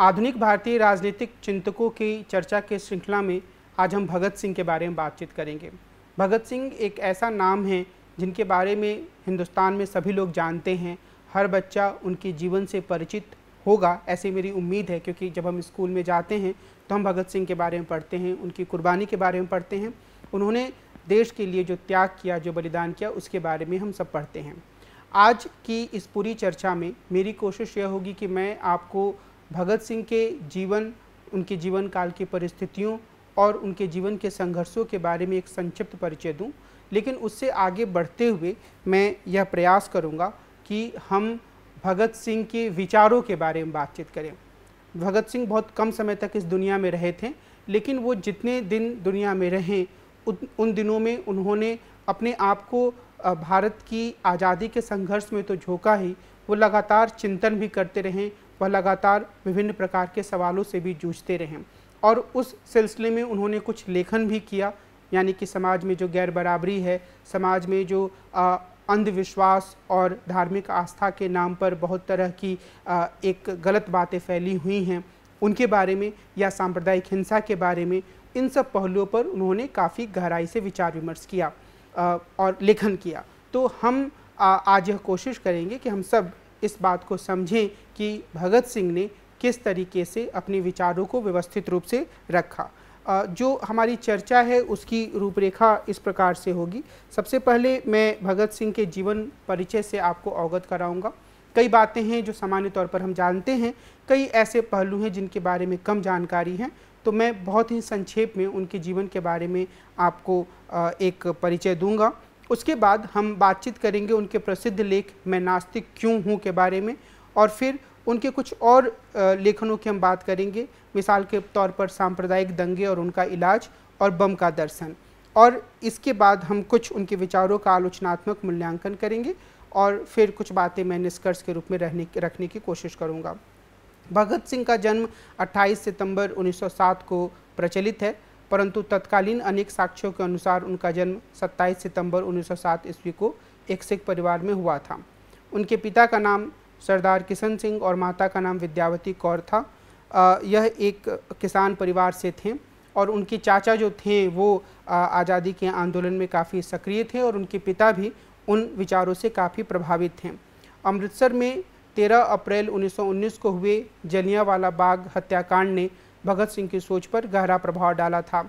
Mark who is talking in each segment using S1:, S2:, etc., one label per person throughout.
S1: आधुनिक भारतीय राजनीतिक चिंतकों की चर्चा के श्रृंखला में आज हम भगत सिंह के बारे में बातचीत करेंगे भगत सिंह एक ऐसा नाम है जिनके बारे में हिंदुस्तान में सभी लोग जानते हैं हर बच्चा उनके जीवन से परिचित होगा ऐसी मेरी उम्मीद है क्योंकि जब हम स्कूल में जाते हैं तो हम भगत सिंह के बारे में पढ़ते हैं उनकी कुर्बानी के बारे में पढ़ते हैं उन्होंने देश के लिए जो त्याग किया जो बलिदान किया उसके बारे में हम सब पढ़ते हैं आज की इस पूरी चर्चा में मेरी कोशिश यह होगी कि मैं आपको भगत सिंह के जीवन उनके जीवन काल की परिस्थितियों और उनके जीवन के संघर्षों के बारे में एक संक्षिप्त परिचय दूं लेकिन उससे आगे बढ़ते हुए मैं यह प्रयास करूंगा कि हम भगत सिंह के विचारों के बारे में बातचीत करें भगत सिंह बहुत कम समय तक इस दुनिया में रहे थे लेकिन वो जितने दिन दुनिया में रहें उन दिनों में उन्होंने अपने आप को भारत की आज़ादी के संघर्ष में तो झोंका ही वो लगातार चिंतन भी करते रहें वह लगातार विभिन्न प्रकार के सवालों से भी जूझते रहे और उस सिलसिले में उन्होंने कुछ लेखन भी किया यानी कि समाज में जो गैर बराबरी है समाज में जो अंधविश्वास और धार्मिक आस्था के नाम पर बहुत तरह की आ, एक गलत बातें फैली हुई हैं उनके बारे में या सांप्रदायिक हिंसा के बारे में इन सब पहलुओं पर उन्होंने काफ़ी गहराई से विचार विमर्श किया आ, और लेखन किया तो हम आ, आज यह कोशिश करेंगे कि हम सब इस बात को समझें कि भगत सिंह ने किस तरीके से अपने विचारों को व्यवस्थित रूप से रखा जो हमारी चर्चा है उसकी रूपरेखा इस प्रकार से होगी सबसे पहले मैं भगत सिंह के जीवन परिचय से आपको अवगत कराऊंगा कई बातें हैं जो सामान्य तौर पर हम जानते हैं कई ऐसे पहलू हैं जिनके बारे में कम जानकारी है तो मैं बहुत ही संक्षेप में उनके जीवन के बारे में आपको एक परिचय दूंगा उसके बाद हम बातचीत करेंगे उनके प्रसिद्ध लेख मैं नास्तिक क्यों हूँ के बारे में और फिर उनके कुछ और लेखनों की हम बात करेंगे मिसाल के तौर पर सांप्रदायिक दंगे और उनका इलाज और बम का दर्शन और इसके बाद हम कुछ उनके विचारों का आलोचनात्मक मूल्यांकन करेंगे और फिर कुछ बातें मैं निष्कर्ष के रूप में रहने रखने की कोशिश करूँगा भगत सिंह का जन्म 28 सितंबर 1907 को प्रचलित है परंतु तत्कालीन अनेक साक्ष्यों के अनुसार उनका जन्म 27 सितंबर 1907 ईस्वी को एक सिख परिवार में हुआ था उनके पिता का नाम सरदार किशन सिंह और माता का नाम विद्यावती कौर था आ, यह एक किसान परिवार से थे और उनके चाचा जो थे वो आज़ादी के आंदोलन में काफ़ी सक्रिय थे और उनके पिता भी उन विचारों से काफ़ी प्रभावित थे अमृतसर में 13 अप्रैल 1919 को हुए जलियावाला बाग हत्याकांड ने भगत सिंह की सोच पर गहरा प्रभाव डाला था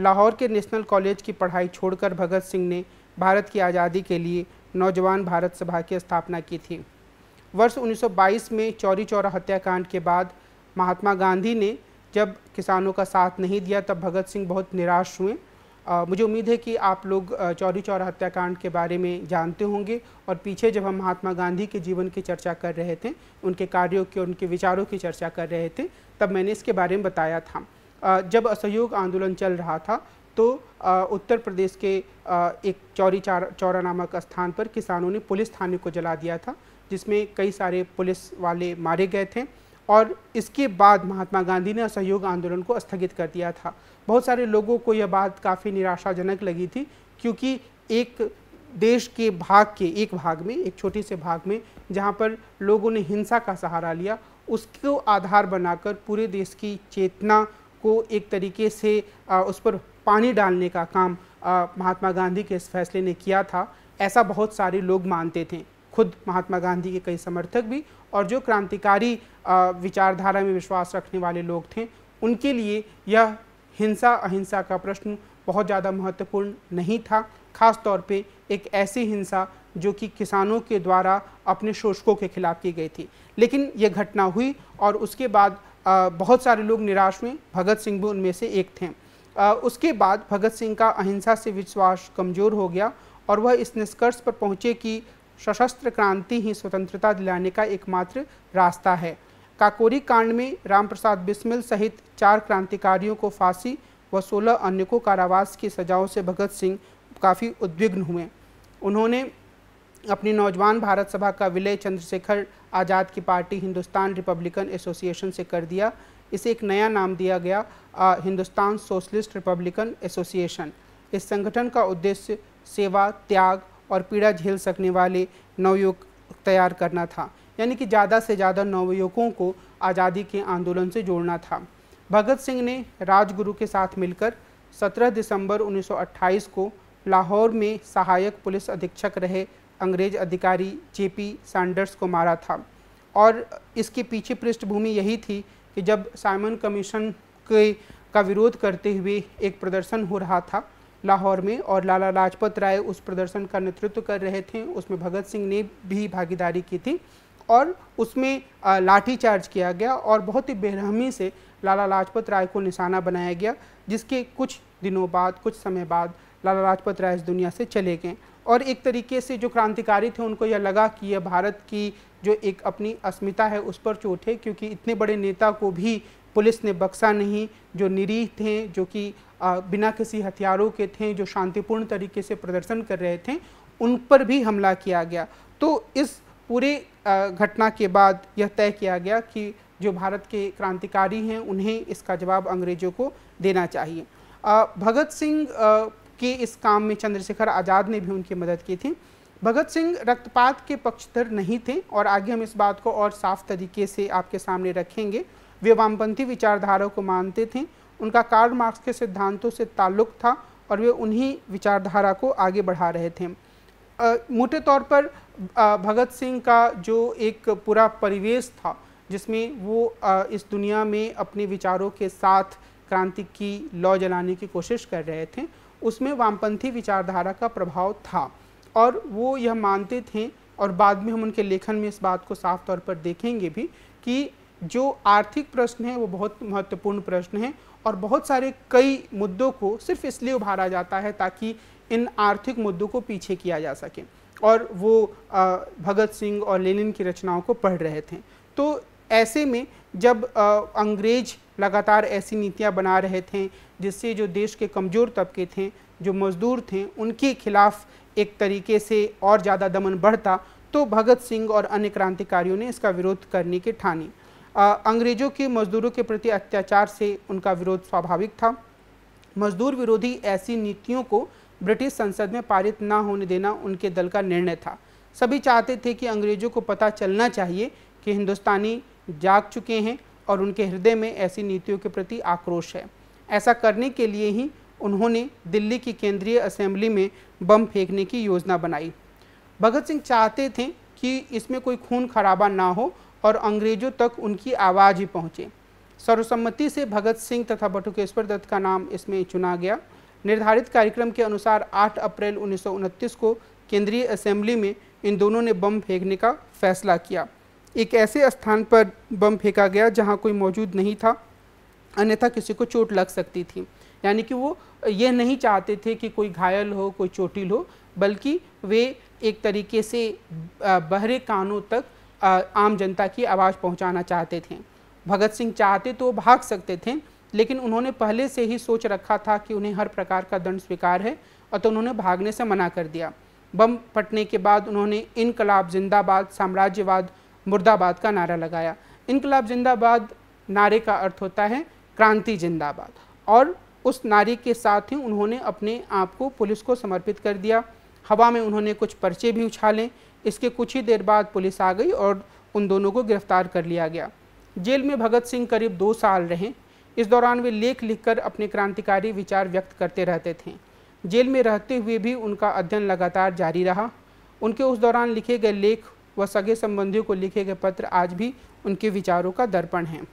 S1: लाहौर के नेशनल कॉलेज की पढ़ाई छोड़कर भगत सिंह ने भारत की आज़ादी के लिए नौजवान भारत सभा की स्थापना की थी वर्ष 1922 में चौरी चौरा हत्याकांड के बाद महात्मा गांधी ने जब किसानों का साथ नहीं दिया तब भगत सिंह बहुत निराश हुए आ, मुझे उम्मीद है कि आप लोग चौरी चौरा हत्याकांड के बारे में जानते होंगे और पीछे जब हम महात्मा गांधी के जीवन की चर्चा कर रहे थे उनके कार्यों की और उनके विचारों की चर्चा कर रहे थे तब मैंने इसके बारे में बताया था आ, जब असहयोग आंदोलन चल रहा था तो आ, उत्तर प्रदेश के एक चौरी चौरा नामक स्थान पर किसानों ने पुलिस थाने को जला दिया था जिसमें कई सारे पुलिस वाले मारे गए थे और इसके बाद महात्मा गांधी ने असहयोग आंदोलन को स्थगित कर दिया था बहुत सारे लोगों को यह बात काफ़ी निराशाजनक लगी थी क्योंकि एक देश के भाग के एक भाग में एक छोटे से भाग में जहाँ पर लोगों ने हिंसा का सहारा लिया उसको आधार बनाकर पूरे देश की चेतना को एक तरीके से उस पर पानी डालने का काम महात्मा गांधी के इस फैसले ने किया था ऐसा बहुत सारे लोग मानते थे खुद महात्मा गांधी के कई समर्थक भी और जो क्रांतिकारी विचारधारा में विश्वास रखने वाले लोग थे उनके लिए यह हिंसा अहिंसा का प्रश्न बहुत ज़्यादा महत्वपूर्ण नहीं था खास तौर पे एक ऐसी हिंसा जो कि किसानों के द्वारा अपने शोषकों के खिलाफ की गई थी लेकिन यह घटना हुई और उसके बाद बहुत सारे लोग निराश हुए भगत सिंह भी उनमें से एक थे उसके बाद भगत सिंह का अहिंसा से विश्वास कमज़ोर हो गया और वह इस निष्कर्ष पर पहुँचे कि सशस्त्र क्रांति ही स्वतंत्रता दिलाने का एकमात्र रास्ता है काकोरी कांड में रामप्रसाद बिस्मिल सहित चार क्रांतिकारियों को फांसी व सोलह अन्य को कारावास की सजाओं से भगत सिंह काफ़ी उद्विग्न हुए उन्होंने अपनी नौजवान भारत सभा का विलय चंद्रशेखर आज़ाद की पार्टी हिंदुस्तान रिपब्लिकन एसोसिएशन से कर दिया इसे एक नया नाम दिया गया आ, हिंदुस्तान सोशलिस्ट रिपब्लिकन एसोसिएशन इस संगठन का उद्देश्य सेवा त्याग और पीड़ा झेल सकने वाले नवयुवक तैयार करना था यानी कि ज़्यादा से ज़्यादा नवयुवकों को आज़ादी के आंदोलन से जोड़ना था भगत सिंह ने राजगुरु के साथ मिलकर 17 दिसंबर 1928 को लाहौर में सहायक पुलिस अधीक्षक रहे अंग्रेज अधिकारी जेपी सैंडर्स को मारा था और इसके पीछे पृष्ठभूमि यही थी कि जब साइमन कमीशन के का विरोध करते हुए एक प्रदर्शन हो रहा था लाहौर में और लाला लाजपत राय उस प्रदर्शन का नेतृत्व कर रहे थे उसमें भगत सिंह ने भी भागीदारी की थी और उसमें लाठीचार्ज किया गया और बहुत ही बेरहमी से लाला लाजपत राय को निशाना बनाया गया जिसके कुछ दिनों बाद कुछ समय बाद लाला लाजपत राय इस दुनिया से चले गए और एक तरीके से जो क्रांतिकारी थे उनको यह लगा कि यह भारत की जो एक अपनी अस्मिता है उस पर चोट है क्योंकि इतने बड़े नेता को भी पुलिस ने बक्सा नहीं जो निरीह थे जो कि बिना किसी हथियारों के थे जो शांतिपूर्ण तरीके से प्रदर्शन कर रहे थे उन पर भी हमला किया गया तो इस पूरे घटना के बाद यह तय किया गया कि जो भारत के क्रांतिकारी हैं उन्हें इसका जवाब अंग्रेजों को देना चाहिए भगत सिंह के इस काम में चंद्रशेखर आज़ाद ने भी उनकी मदद की थी भगत सिंह रक्तपात के पक्षधर नहीं थे और आगे हम इस बात को और साफ तरीके से आपके सामने रखेंगे वे वामपंथी विचारधारा को मानते थे उनका कार्ल मार्क्स के सिद्धांतों से ताल्लुक था और वे उन्हीं विचारधारा को आगे बढ़ा रहे थे आ, मोटे तौर पर भगत सिंह का जो एक पूरा परिवेश था जिसमें वो आ, इस दुनिया में अपने विचारों के साथ क्रांति की लौ जलाने की कोशिश कर रहे थे उसमें वामपंथी विचारधारा का प्रभाव था और वो यह मानते थे और बाद में हम उनके लेखन में इस बात को साफ तौर पर देखेंगे भी कि जो आर्थिक प्रश्न है वो बहुत महत्वपूर्ण प्रश्न है और बहुत सारे कई मुद्दों को सिर्फ इसलिए उभारा जाता है ताकि इन आर्थिक मुद्दों को पीछे किया जा सके और वो भगत सिंह और लेनिन की रचनाओं को पढ़ रहे थे तो ऐसे में जब अंग्रेज लगातार ऐसी नीतियां बना रहे थे जिससे जो देश के कमज़ोर तबके थे जो मज़दूर थे उनके खिलाफ एक तरीके से और ज़्यादा दमन बढ़ता तो भगत सिंह और अन्य क्रांतिकारियों ने इसका विरोध करने के ठानी अंग्रेजों के मजदूरों के प्रति अत्याचार से उनका विरोध स्वाभाविक था मजदूर विरोधी ऐसी नीतियों को ब्रिटिश संसद में पारित ना होने देना उनके दल का निर्णय था सभी चाहते थे कि अंग्रेजों को पता चलना चाहिए कि हिंदुस्तानी जाग चुके हैं और उनके हृदय में ऐसी नीतियों के प्रति आक्रोश है ऐसा करने के लिए ही उन्होंने दिल्ली की केंद्रीय असेंबली में बम फेंकने की योजना बनाई भगत सिंह चाहते थे कि इसमें कोई खून खराबा ना हो और अंग्रेजों तक उनकी आवाज़ ही पहुँचे सर्वसम्मति से भगत सिंह तथा बटुकेश्वर दत्त का नाम इसमें चुना गया निर्धारित कार्यक्रम के अनुसार 8 अप्रैल उन्नीस को केंद्रीय असेंबली में इन दोनों ने बम फेंकने का फैसला किया एक ऐसे स्थान पर बम फेंका गया जहां कोई मौजूद नहीं था अन्यथा किसी को चोट लग सकती थी यानी कि वो ये नहीं चाहते थे कि कोई घायल हो कोई चोटिल हो बल्कि वे एक तरीके से बहरे कानों तक आम जनता की आवाज़ पहुंचाना चाहते थे भगत सिंह चाहते तो भाग सकते थे लेकिन उन्होंने पहले से ही सोच रखा था कि उन्हें हर प्रकार का दंड स्वीकार है और तो उन्होंने भागने से मना कर दिया बम फटने के बाद उन्होंने इनकलाब जिंदाबाद साम्राज्यवाद मुर्दाबाद का नारा लगाया इनकलाब जिंदाबाद नारे का अर्थ होता है क्रांति जिंदाबाद और उस नारे के साथ ही उन्होंने अपने आप को पुलिस को समर्पित कर दिया हवा में उन्होंने कुछ पर्चे भी उछाले इसके कुछ ही देर बाद पुलिस आ गई और उन दोनों को गिरफ्तार कर लिया गया जेल में भगत सिंह करीब दो साल रहे इस दौरान वे लेख लिखकर अपने क्रांतिकारी विचार व्यक्त करते रहते थे जेल में रहते हुए भी उनका अध्ययन लगातार जारी रहा उनके उस दौरान लिखे गए लेख व सगे संबंधियों को लिखे गए पत्र आज भी उनके विचारों का दर्पण हैं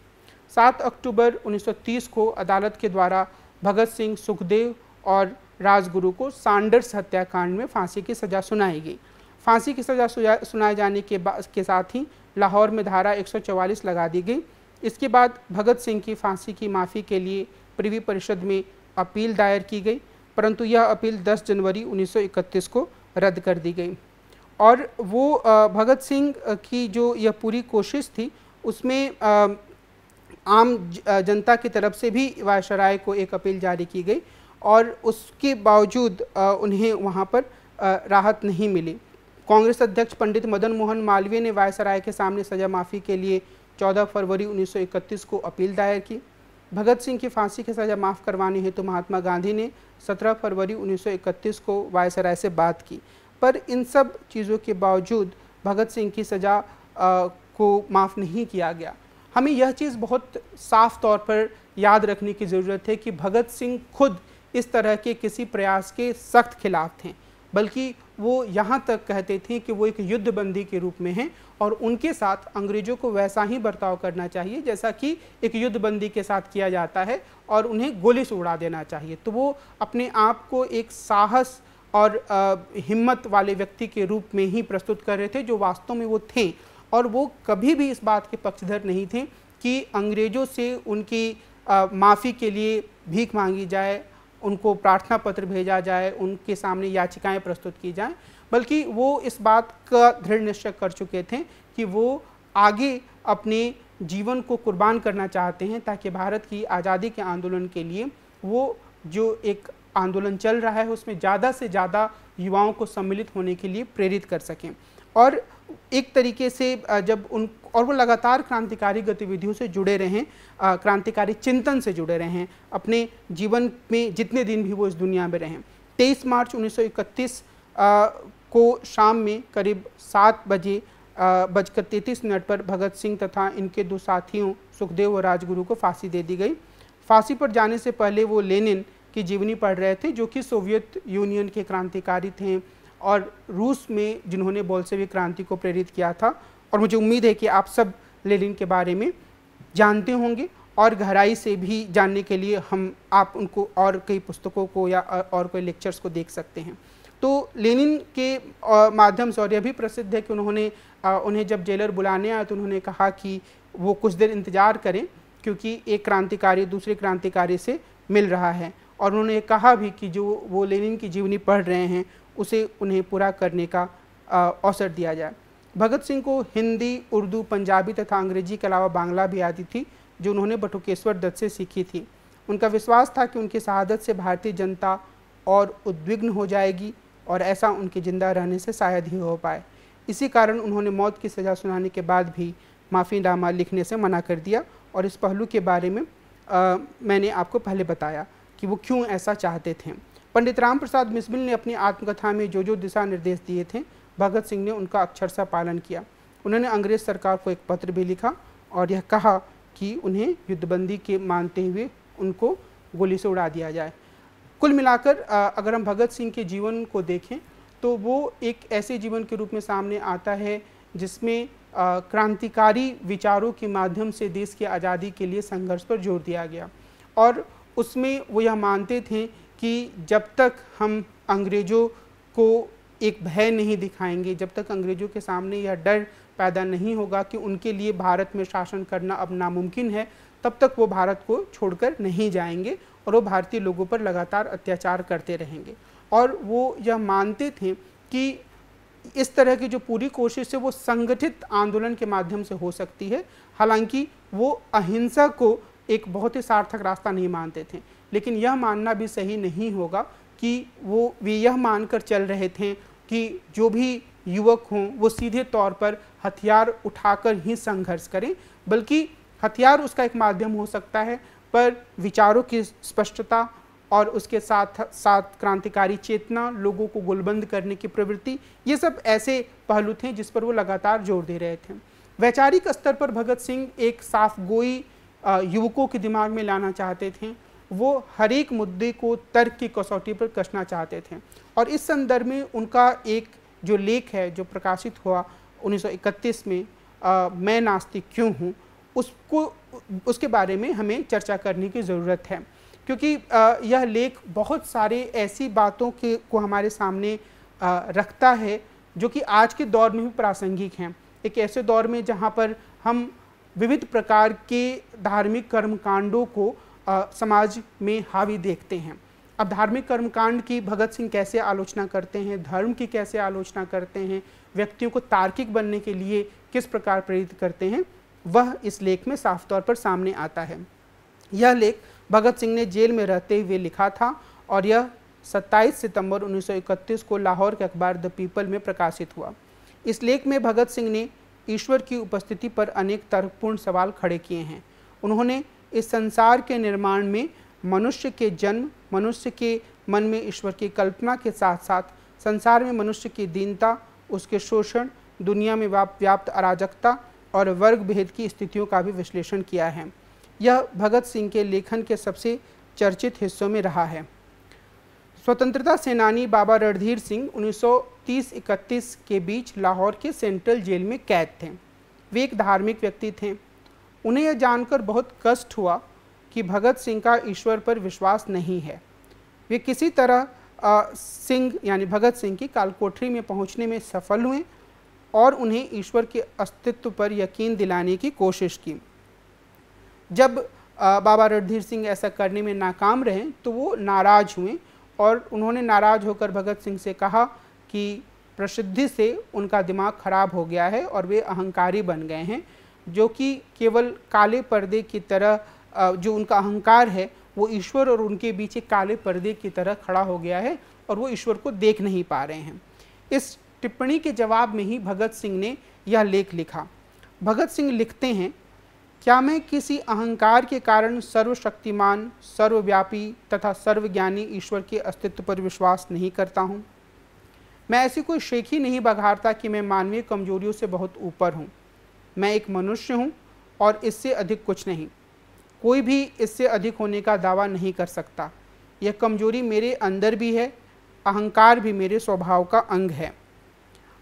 S1: 7 अक्टूबर 1930 को अदालत के द्वारा भगत सिंह सुखदेव और राजगुरु को सांडर्स हत्याकांड में फांसी की सजा सुनाई गई फांसी की सज़ा सुनाए जाने के के साथ ही लाहौर में धारा 144 लगा दी गई इसके बाद भगत सिंह की फांसी की माफ़ी के लिए प्रिवी परिषद में अपील दायर की गई परंतु यह अपील 10 जनवरी 1931 को रद्द कर दी गई और वो भगत सिंह की जो यह पूरी कोशिश थी उसमें आम जनता की तरफ से भी वायसराय को एक अपील जारी की गई और उसके बावजूद उन्हें वहाँ पर राहत नहीं मिली कांग्रेस अध्यक्ष पंडित मदन मोहन मालवीय ने वायसराय के सामने सजा माफी के लिए 14 फरवरी 1931 को अपील दायर की भगत सिंह की फांसी की सजा माफ करवाने हेतु तो महात्मा गांधी ने 17 फरवरी 1931 को वायसराय से बात की पर इन सब चीज़ों के बावजूद भगत सिंह की सज़ा को माफ़ नहीं किया गया हमें यह चीज़ बहुत साफ तौर पर याद रखने की ज़रूरत है कि भगत सिंह खुद इस तरह के किसी प्रयास के सख्त खिलाफ थे बल्कि वो यहाँ तक कहते थे कि वो एक युद्धबंदी के रूप में हैं और उनके साथ अंग्रेज़ों को वैसा ही बर्ताव करना चाहिए जैसा कि एक युद्धबंदी के साथ किया जाता है और उन्हें गोली से उड़ा देना चाहिए तो वो अपने आप को एक साहस और आ, हिम्मत वाले व्यक्ति के रूप में ही प्रस्तुत कर रहे थे जो वास्तव में वो थे और वो कभी भी इस बात के पक्षधर नहीं थे कि अंग्रेज़ों से उनकी माफ़ी के लिए भीख मांगी जाए उनको प्रार्थना पत्र भेजा जाए उनके सामने याचिकाएं प्रस्तुत की जाएं बल्कि वो इस बात का दृढ़ निश्चय कर चुके थे कि वो आगे अपने जीवन को कुर्बान करना चाहते हैं ताकि भारत की आज़ादी के आंदोलन के लिए वो जो एक आंदोलन चल रहा है उसमें ज़्यादा से ज़्यादा युवाओं को सम्मिलित होने के लिए प्रेरित कर सकें और एक तरीके से जब उन और वो लगातार क्रांतिकारी गतिविधियों से जुड़े रहें क्रांतिकारी चिंतन से जुड़े रहें अपने जीवन में जितने दिन भी वो इस दुनिया में रहें तेईस मार्च 1931 को शाम में करीब सात बजे बजकर तैंतीस मिनट पर भगत सिंह तथा इनके दो साथियों सुखदेव और राजगुरु को फांसी दे दी गई फांसी पर जाने से पहले वो लेनिन की जीवनी पढ़ रहे थे जो कि सोवियत यूनियन के क्रांतिकारी थे और रूस में जिन्होंने बोल्सेविक क्रांति को प्रेरित किया था और मुझे उम्मीद है कि आप सब लेनिन के बारे में जानते होंगे और गहराई से भी जानने के लिए हम आप उनको और कई पुस्तकों को या और कोई लेक्चर्स को देख सकते हैं तो लेनिन के माध्यम से और यह भी प्रसिद्ध है कि उन्होंने उन्हें जब जेलर बुलाने आया तो उन्होंने कहा कि वो कुछ देर इंतज़ार करें क्योंकि एक क्रांतिकारी दूसरे क्रांतिकारी से मिल रहा है और उन्होंने कहा भी कि जो वो लेनिन की जीवनी पढ़ रहे हैं उसे उन्हें पूरा करने का अवसर दिया जाए भगत सिंह को हिंदी उर्दू पंजाबी तथा अंग्रेजी के अलावा बांग्ला भी आती थी जो उन्होंने बटुकेश्वर दत्त से सीखी थी उनका विश्वास था कि उनकी शहादत से भारतीय जनता और उद्विग्न हो जाएगी और ऐसा उनके जिंदा रहने से शायद ही हो पाए इसी कारण उन्होंने मौत की सज़ा सुनाने के बाद भी माफ़ीनामा लिखने से मना कर दिया और इस पहलू के बारे में आ, मैंने आपको पहले बताया कि वो क्यों ऐसा चाहते थे पंडित राम प्रसाद मिसबिल ने अपनी आत्मकथा में जो जो दिशा निर्देश दिए थे भगत सिंह ने उनका सा पालन किया उन्होंने अंग्रेज सरकार को एक पत्र भी लिखा और यह कहा कि उन्हें युद्धबंदी के मानते हुए उनको गोली से उड़ा दिया जाए कुल मिलाकर अगर हम भगत सिंह के जीवन को देखें तो वो एक ऐसे जीवन के रूप में सामने आता है जिसमें क्रांतिकारी विचारों के माध्यम से देश की आज़ादी के लिए संघर्ष पर जोर दिया गया और उसमें वो यह मानते थे कि जब तक हम अंग्रेज़ों को एक भय नहीं दिखाएंगे जब तक अंग्रेजों के सामने यह डर पैदा नहीं होगा कि उनके लिए भारत में शासन करना अब नामुमकिन है तब तक वो भारत को छोड़कर नहीं जाएंगे और वो भारतीय लोगों पर लगातार अत्याचार करते रहेंगे और वो यह मानते थे कि इस तरह की जो पूरी कोशिश है वो संगठित आंदोलन के माध्यम से हो सकती है हालांकि वो अहिंसा को एक बहुत ही सार्थक रास्ता नहीं मानते थे लेकिन यह मानना भी सही नहीं होगा कि वो वे यह मानकर चल रहे थे कि जो भी युवक हों वो सीधे तौर पर हथियार उठाकर ही संघर्ष करें बल्कि हथियार उसका एक माध्यम हो सकता है पर विचारों की स्पष्टता और उसके साथ साथ क्रांतिकारी चेतना लोगों को गुलबंद करने की प्रवृत्ति ये सब ऐसे पहलू थे जिस पर वो लगातार जोर दे रहे थे वैचारिक स्तर पर भगत सिंह एक साफ गोई युवकों के दिमाग में लाना चाहते थे वो हर एक मुद्दे को तर्क की कसौटी पर कसना चाहते थे और इस संदर्भ में उनका एक जो लेख है जो प्रकाशित हुआ 1931 में आ, मैं नास्तिक क्यों हूँ उसको उसके बारे में हमें चर्चा करने की ज़रूरत है क्योंकि आ, यह लेख बहुत सारे ऐसी बातों के को हमारे सामने आ, रखता है जो कि आज के दौर में भी प्रासंगिक हैं एक ऐसे दौर में जहाँ पर हम विविध प्रकार के धार्मिक कर्मकांडों को समाज में हावी देखते हैं अब धार्मिक कर्मकांड की भगत सिंह कैसे आलोचना करते हैं धर्म की कैसे आलोचना करते हैं व्यक्तियों को तार्किक बनने के लिए किस प्रकार प्रेरित करते हैं वह इस लेख में साफ तौर पर सामने आता है यह लेख भगत सिंह ने जेल में रहते हुए लिखा था और यह 27 सितंबर 1931 को लाहौर के अखबार द पीपल में प्रकाशित हुआ इस लेख में भगत सिंह ने ईश्वर की उपस्थिति पर अनेक तर्कपूर्ण सवाल खड़े किए हैं उन्होंने इस संसार के निर्माण में मनुष्य के जन्म मनुष्य के मन में ईश्वर की कल्पना के साथ साथ संसार में मनुष्य की दीनता उसके शोषण दुनिया में व्याप्त अराजकता और वर्ग भेद की स्थितियों का भी विश्लेषण किया है यह भगत सिंह के लेखन के सबसे चर्चित हिस्सों में रहा है स्वतंत्रता सेनानी बाबा रणधीर सिंह 1930-31 के बीच लाहौर के सेंट्रल जेल में कैद थे वे एक धार्मिक व्यक्ति थे उन्हें यह जानकर बहुत कष्ट हुआ कि भगत सिंह का ईश्वर पर विश्वास नहीं है वे किसी तरह सिंह यानी भगत सिंह की कालकोठरी में पहुंचने में सफल हुए और उन्हें ईश्वर के अस्तित्व पर यकीन दिलाने की कोशिश की जब आ, बाबा रणधीर सिंह ऐसा करने में नाकाम रहे तो वो नाराज़ हुए और उन्होंने नाराज़ होकर भगत सिंह से कहा कि प्रसिद्धि से उनका दिमाग खराब हो गया है और वे अहंकारी बन गए हैं जो कि केवल काले पर्दे की तरह जो उनका अहंकार है वो ईश्वर और उनके बीच एक काले पर्दे की तरह खड़ा हो गया है और वो ईश्वर को देख नहीं पा रहे हैं इस टिप्पणी के जवाब में ही भगत सिंह ने यह लेख लिखा भगत सिंह लिखते हैं क्या मैं किसी अहंकार के कारण सर्वशक्तिमान सर्वव्यापी तथा सर्वज्ञानी ईश्वर के अस्तित्व पर विश्वास नहीं करता हूँ मैं ऐसी कोई शेखी नहीं बघारता कि मैं मानवीय कमजोरियों से बहुत ऊपर हूँ मैं एक मनुष्य हूँ और इससे अधिक कुछ नहीं कोई भी इससे अधिक होने का दावा नहीं कर सकता यह कमजोरी मेरे अंदर भी है अहंकार भी मेरे स्वभाव का अंग है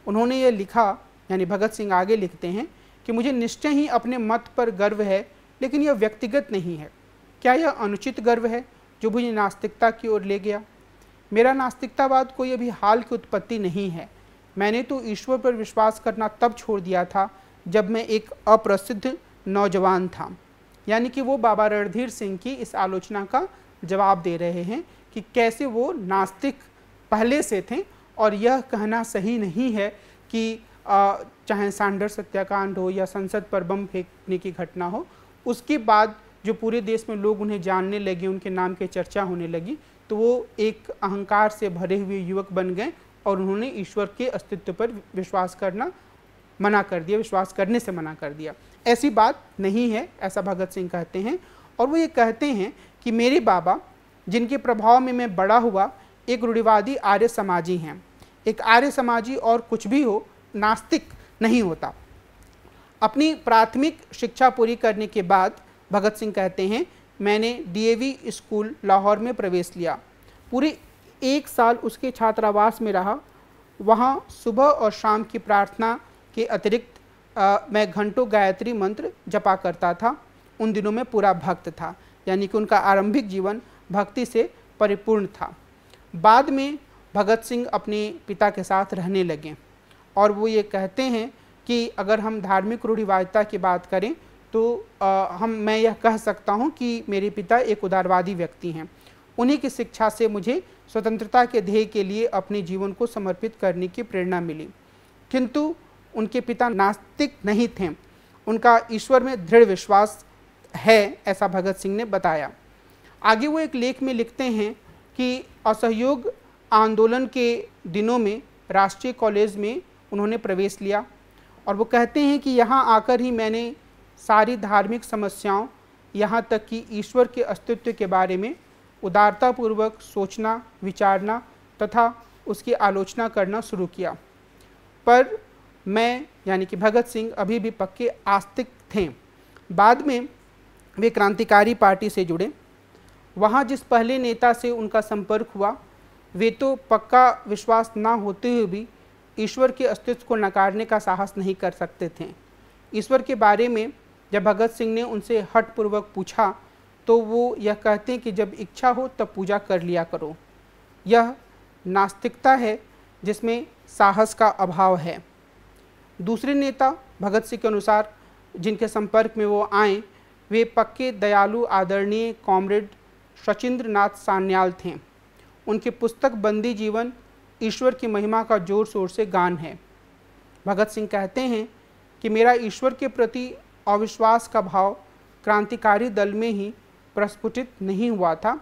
S1: उन्होंने यह लिखा यानी भगत सिंह आगे लिखते हैं कि मुझे निश्चय ही अपने मत पर गर्व है लेकिन यह व्यक्तिगत नहीं है क्या यह अनुचित गर्व है जो मुझे नास्तिकता की ओर ले गया मेरा नास्तिकतावाद कोई अभी हाल की उत्पत्ति नहीं है मैंने तो ईश्वर पर विश्वास करना तब छोड़ दिया था जब मैं एक अप्रसिद्ध नौजवान था यानी कि वो बाबा रणधीर सिंह की इस आलोचना का जवाब दे रहे हैं कि कैसे वो नास्तिक पहले से थे और यह कहना सही नहीं है कि चाहे सांडर सत्याकांड हो या संसद पर बम फेंकने की घटना हो उसके बाद जो पूरे देश में लोग उन्हें जानने लगे उनके नाम के चर्चा होने लगी तो वो एक अहंकार से भरे हुए युवक बन गए और उन्होंने ईश्वर के अस्तित्व पर विश्वास करना मना कर दिया विश्वास करने से मना कर दिया ऐसी बात नहीं है ऐसा भगत सिंह कहते हैं और वो ये कहते हैं कि मेरे बाबा जिनके प्रभाव में मैं बड़ा हुआ एक रूढ़िवादी आर्य समाजी हैं एक आर्य समाजी और कुछ भी हो नास्तिक नहीं होता अपनी प्राथमिक शिक्षा पूरी करने के बाद भगत सिंह कहते हैं मैंने डीएवी स्कूल लाहौर में प्रवेश लिया पूरे एक साल उसके छात्रावास में रहा वहाँ सुबह और शाम की प्रार्थना के अतिरिक्त मैं घंटों गायत्री मंत्र जपा करता था उन दिनों में पूरा भक्त था यानी कि उनका आरंभिक जीवन भक्ति से परिपूर्ण था बाद में भगत सिंह अपने पिता के साथ रहने लगे और वो ये कहते हैं कि अगर हम धार्मिक रूढ़िवाजता की बात करें तो आ, हम मैं यह कह सकता हूँ कि मेरे पिता एक उदारवादी व्यक्ति हैं उन्हीं की शिक्षा से मुझे स्वतंत्रता के ध्येय के लिए अपने जीवन को समर्पित करने की प्रेरणा मिली किंतु उनके पिता नास्तिक नहीं थे उनका ईश्वर में दृढ़ विश्वास है ऐसा भगत सिंह ने बताया आगे वो एक लेख में लिखते हैं कि असहयोग आंदोलन के दिनों में राष्ट्रीय कॉलेज में उन्होंने प्रवेश लिया और वो कहते हैं कि यहाँ आकर ही मैंने सारी धार्मिक समस्याओं यहाँ तक कि ईश्वर के अस्तित्व के बारे में उदारतापूर्वक सोचना विचारना तथा उसकी आलोचना करना शुरू किया पर मैं यानी कि भगत सिंह अभी भी पक्के आस्तिक थे बाद में वे क्रांतिकारी पार्टी से जुड़े वहाँ जिस पहले नेता से उनका संपर्क हुआ वे तो पक्का विश्वास ना होते हुए भी ईश्वर के अस्तित्व को नकारने का साहस नहीं कर सकते थे ईश्वर के बारे में जब भगत सिंह ने उनसे हठपूर्वक पूछा तो वो यह कहते हैं कि जब इच्छा हो तब पूजा कर लिया करो यह नास्तिकता है जिसमें साहस का अभाव है दूसरे नेता भगत सिंह के अनुसार जिनके संपर्क में वो आए वे पक्के दयालु आदरणीय कॉमरेड सचिंद्र नाथ सान्याल थे उनके पुस्तक बंदी जीवन ईश्वर की महिमा का जोर शोर से गान है भगत सिंह कहते हैं कि मेरा ईश्वर के प्रति अविश्वास का भाव क्रांतिकारी दल में ही प्रस्फुटित नहीं हुआ था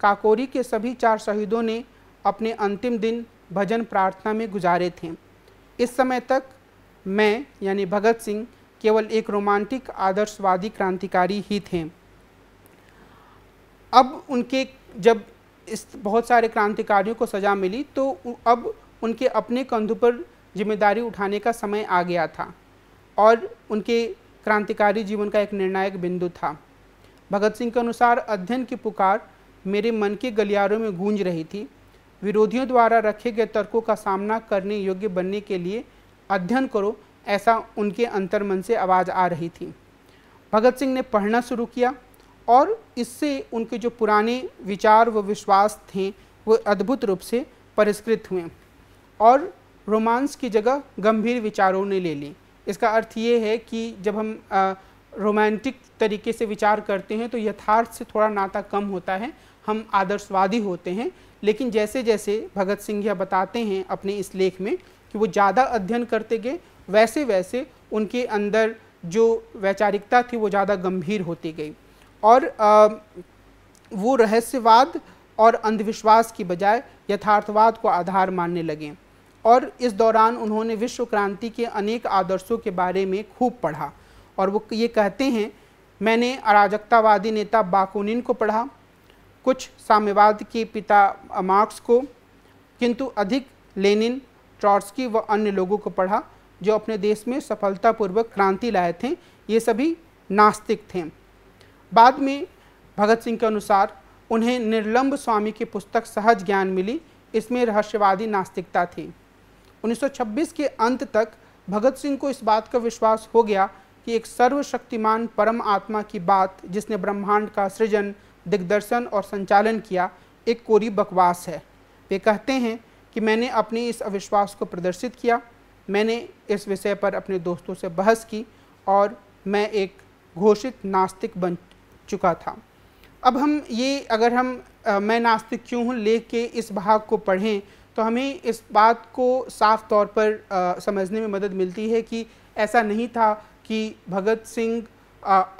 S1: काकोरी के सभी चार शहीदों ने अपने अंतिम दिन भजन प्रार्थना में गुजारे थे इस समय तक मैं यानी भगत सिंह केवल एक रोमांटिक आदर्शवादी क्रांतिकारी ही थे अब उनके जब इस बहुत सारे क्रांतिकारियों को सज़ा मिली तो अब उनके अपने कंधों पर जिम्मेदारी उठाने का समय आ गया था और उनके क्रांतिकारी जीवन का एक निर्णायक बिंदु था भगत सिंह के अनुसार अध्ययन की पुकार मेरे मन के गलियारों में गूंज रही थी विरोधियों द्वारा रखे गए तर्कों का सामना करने योग्य बनने के लिए अध्ययन करो ऐसा उनके अंतर्मन से आवाज़ आ रही थी भगत सिंह ने पढ़ना शुरू किया और इससे उनके जो पुराने विचार व विश्वास थे वो अद्भुत रूप से परिष्कृत हुए और रोमांस की जगह गंभीर विचारों ने ले ली इसका अर्थ ये है कि जब हम आ, रोमांटिक तरीके से विचार करते हैं तो यथार्थ से थोड़ा नाता कम होता है हम आदर्शवादी होते हैं लेकिन जैसे जैसे भगत सिंह यह बताते हैं अपने इस लेख में कि वो ज़्यादा अध्ययन करते गए वैसे वैसे उनके अंदर जो वैचारिकता थी वो ज़्यादा गंभीर होती गई और आ, वो रहस्यवाद और अंधविश्वास की बजाय यथार्थवाद को आधार मानने लगे और इस दौरान उन्होंने विश्व क्रांति के अनेक आदर्शों के बारे में खूब पढ़ा और वो ये कहते हैं मैंने अराजकतावादी नेता बाकुनिन को पढ़ा कुछ साम्यवाद के पिता मार्क्स को किंतु अधिक लेनिन ट्रॉट्सकी व अन्य लोगों को पढ़ा जो अपने देश में सफलतापूर्वक क्रांति लाए थे ये सभी नास्तिक थे बाद में भगत सिंह के अनुसार उन्हें निर्लम्ब स्वामी की पुस्तक सहज ज्ञान मिली इसमें रहस्यवादी नास्तिकता थी 1926 के अंत तक भगत सिंह को इस बात का विश्वास हो गया कि एक सर्वशक्तिमान परम आत्मा की बात जिसने ब्रह्मांड का सृजन दिग्दर्शन और संचालन किया एक कोरी बकवास है वे कहते हैं कि मैंने अपने इस अविश्वास को प्रदर्शित किया मैंने इस विषय पर अपने दोस्तों से बहस की और मैं एक घोषित नास्तिक बन चुका था अब हम ये अगर हम आ, मैं नास्तिक क्यों हूँ लेख के इस भाग को पढ़ें तो हमें इस बात को साफ तौर पर आ, समझने में मदद मिलती है कि ऐसा नहीं था कि भगत सिंह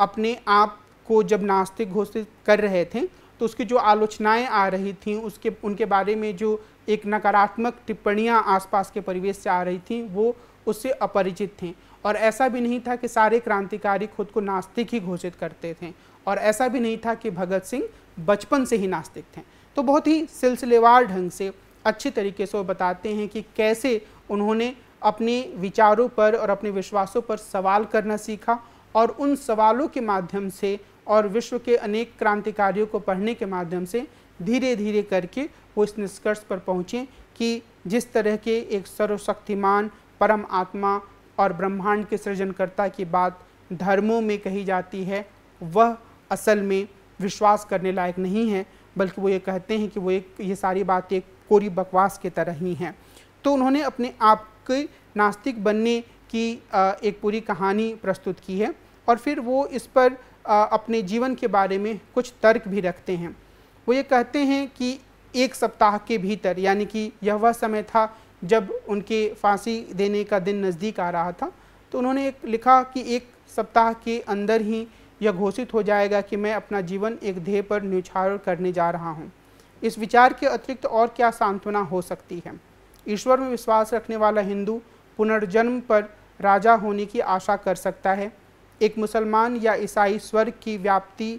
S1: अपने आप को जब नास्तिक घोषित कर रहे थे तो उसकी जो आलोचनाएं आ रही थी उसके उनके बारे में जो एक नकारात्मक टिप्पणियां आसपास के परिवेश से आ रही थी वो उससे अपरिचित थी और ऐसा भी नहीं था कि सारे क्रांतिकारी खुद को नास्तिक ही घोषित करते थे और ऐसा भी नहीं था कि भगत सिंह बचपन से ही नास्तिक थे तो बहुत ही सिलसिलेवार ढंग से अच्छे तरीके से वो बताते हैं कि कैसे उन्होंने अपने विचारों पर और अपने विश्वासों पर सवाल करना सीखा और उन सवालों के माध्यम से और विश्व के अनेक क्रांतिकारियों को पढ़ने के माध्यम से धीरे धीरे करके वो इस निष्कर्ष पर पहुँचें कि जिस तरह के एक सर्वशक्तिमान परम आत्मा और ब्रह्मांड के सृजनकर्ता की बात धर्मों में कही जाती है वह असल में विश्वास करने लायक नहीं है बल्कि वो ये कहते हैं कि वो एक ये सारी बातें कोरी बकवास की तरह ही हैं तो उन्होंने अपने आप के नास्तिक बनने की एक पूरी कहानी प्रस्तुत की है और फिर वो इस पर अपने जीवन के बारे में कुछ तर्क भी रखते हैं वो ये कहते हैं कि एक सप्ताह के भीतर यानी कि यह वह समय था जब उनके फांसी देने का दिन नज़दीक आ रहा था तो उन्होंने एक लिखा कि एक सप्ताह के अंदर ही यह घोषित हो जाएगा कि मैं अपना जीवन एक ध्येय पर न्यौछावर करने जा रहा हूँ इस विचार के अतिरिक्त और क्या सांत्वना हो सकती है ईश्वर में विश्वास रखने वाला हिंदू पुनर्जन्म पर राजा होने की आशा कर सकता है एक मुसलमान या ईसाई स्वर्ग की व्याप्ति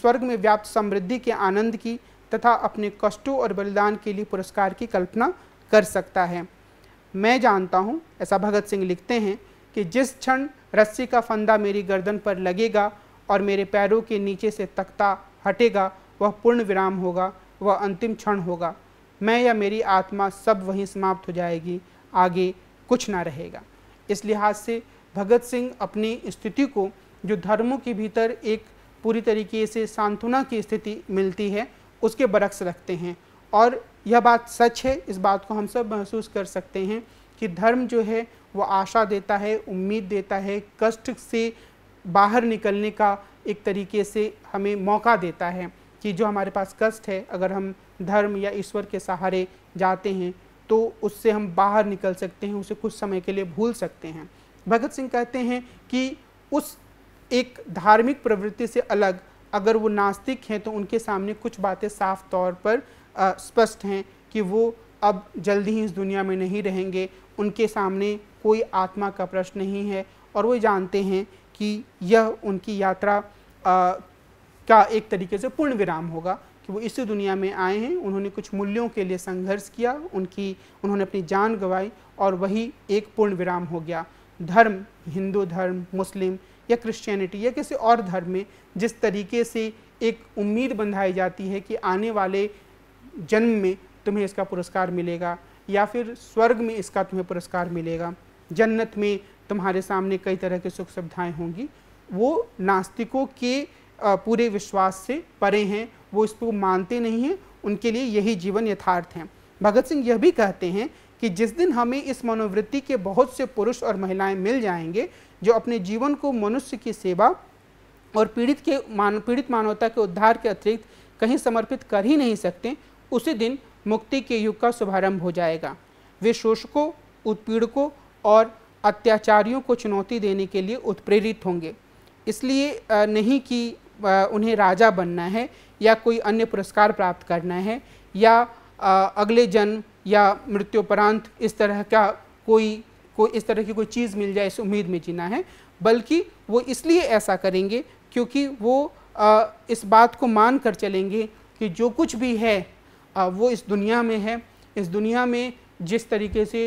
S1: स्वर्ग में व्याप्त समृद्धि के आनंद की तथा अपने कष्टों और बलिदान के लिए पुरस्कार की कल्पना कर सकता है मैं जानता हूँ ऐसा भगत सिंह लिखते हैं कि जिस क्षण रस्सी का फंदा मेरी गर्दन पर लगेगा और मेरे पैरों के नीचे से तख्ता हटेगा वह पूर्ण विराम होगा वह अंतिम क्षण होगा मैं या मेरी आत्मा सब वहीं समाप्त हो जाएगी आगे कुछ ना रहेगा इस लिहाज से भगत सिंह अपनी स्थिति को जो धर्मों के भीतर एक पूरी तरीके से सांत्वना की स्थिति मिलती है उसके बरक्स रखते हैं और यह बात सच है इस बात को हम सब महसूस कर सकते हैं कि धर्म जो है वो आशा देता है उम्मीद देता है कष्ट से बाहर निकलने का एक तरीके से हमें मौका देता है कि जो हमारे पास कष्ट है अगर हम धर्म या ईश्वर के सहारे जाते हैं तो उससे हम बाहर निकल सकते हैं उसे कुछ समय के लिए भूल सकते हैं भगत सिंह कहते हैं कि उस एक धार्मिक प्रवृत्ति से अलग अगर वो नास्तिक हैं तो उनके सामने कुछ बातें साफ तौर पर स्पष्ट हैं कि वो अब जल्दी ही इस दुनिया में नहीं रहेंगे उनके सामने कोई आत्मा का प्रश्न नहीं है और वो जानते हैं कि यह उनकी यात्रा आ, का एक तरीके से पूर्ण विराम होगा कि वो इसी दुनिया में आए हैं उन्होंने कुछ मूल्यों के लिए संघर्ष किया उनकी उन्होंने अपनी जान गंवाई और वही एक पूर्ण विराम हो गया धर्म हिंदू धर्म मुस्लिम या क्रिश्चियनिटी या किसी और धर्म में जिस तरीके से एक उम्मीद बंधाई जाती है कि आने वाले जन्म में तुम्हें इसका पुरस्कार मिलेगा या फिर स्वर्ग में इसका तुम्हें पुरस्कार मिलेगा जन्नत में तुम्हारे सामने कई तरह की सुख सुविधाएँ होंगी वो नास्तिकों के पूरे विश्वास से परे हैं वो इसको मानते नहीं हैं उनके लिए यही जीवन यथार्थ है भगत सिंह यह भी कहते हैं कि जिस दिन हमें इस मनोवृत्ति के बहुत से पुरुष और महिलाएं मिल जाएंगे जो अपने जीवन को मनुष्य की सेवा और पीड़ित के मान पीड़ित मानवता के उद्धार के अतिरिक्त कहीं समर्पित कर ही नहीं सकते उसी दिन मुक्ति के युग का शुभारंभ हो जाएगा वे शोषकों उत्पीड़कों और अत्याचारियों को चुनौती देने के लिए उत्प्रेरित होंगे इसलिए नहीं कि उन्हें राजा बनना है या कोई अन्य पुरस्कार प्राप्त करना है या अगले जन्म या मृत्युपरांत इस तरह का कोई कोई इस तरह की कोई चीज़ मिल जाए इस उम्मीद में जीना है बल्कि वो इसलिए ऐसा करेंगे क्योंकि वो आ, इस बात को मान कर चलेंगे कि जो कुछ भी है आ, वो इस दुनिया में है इस दुनिया में जिस तरीके से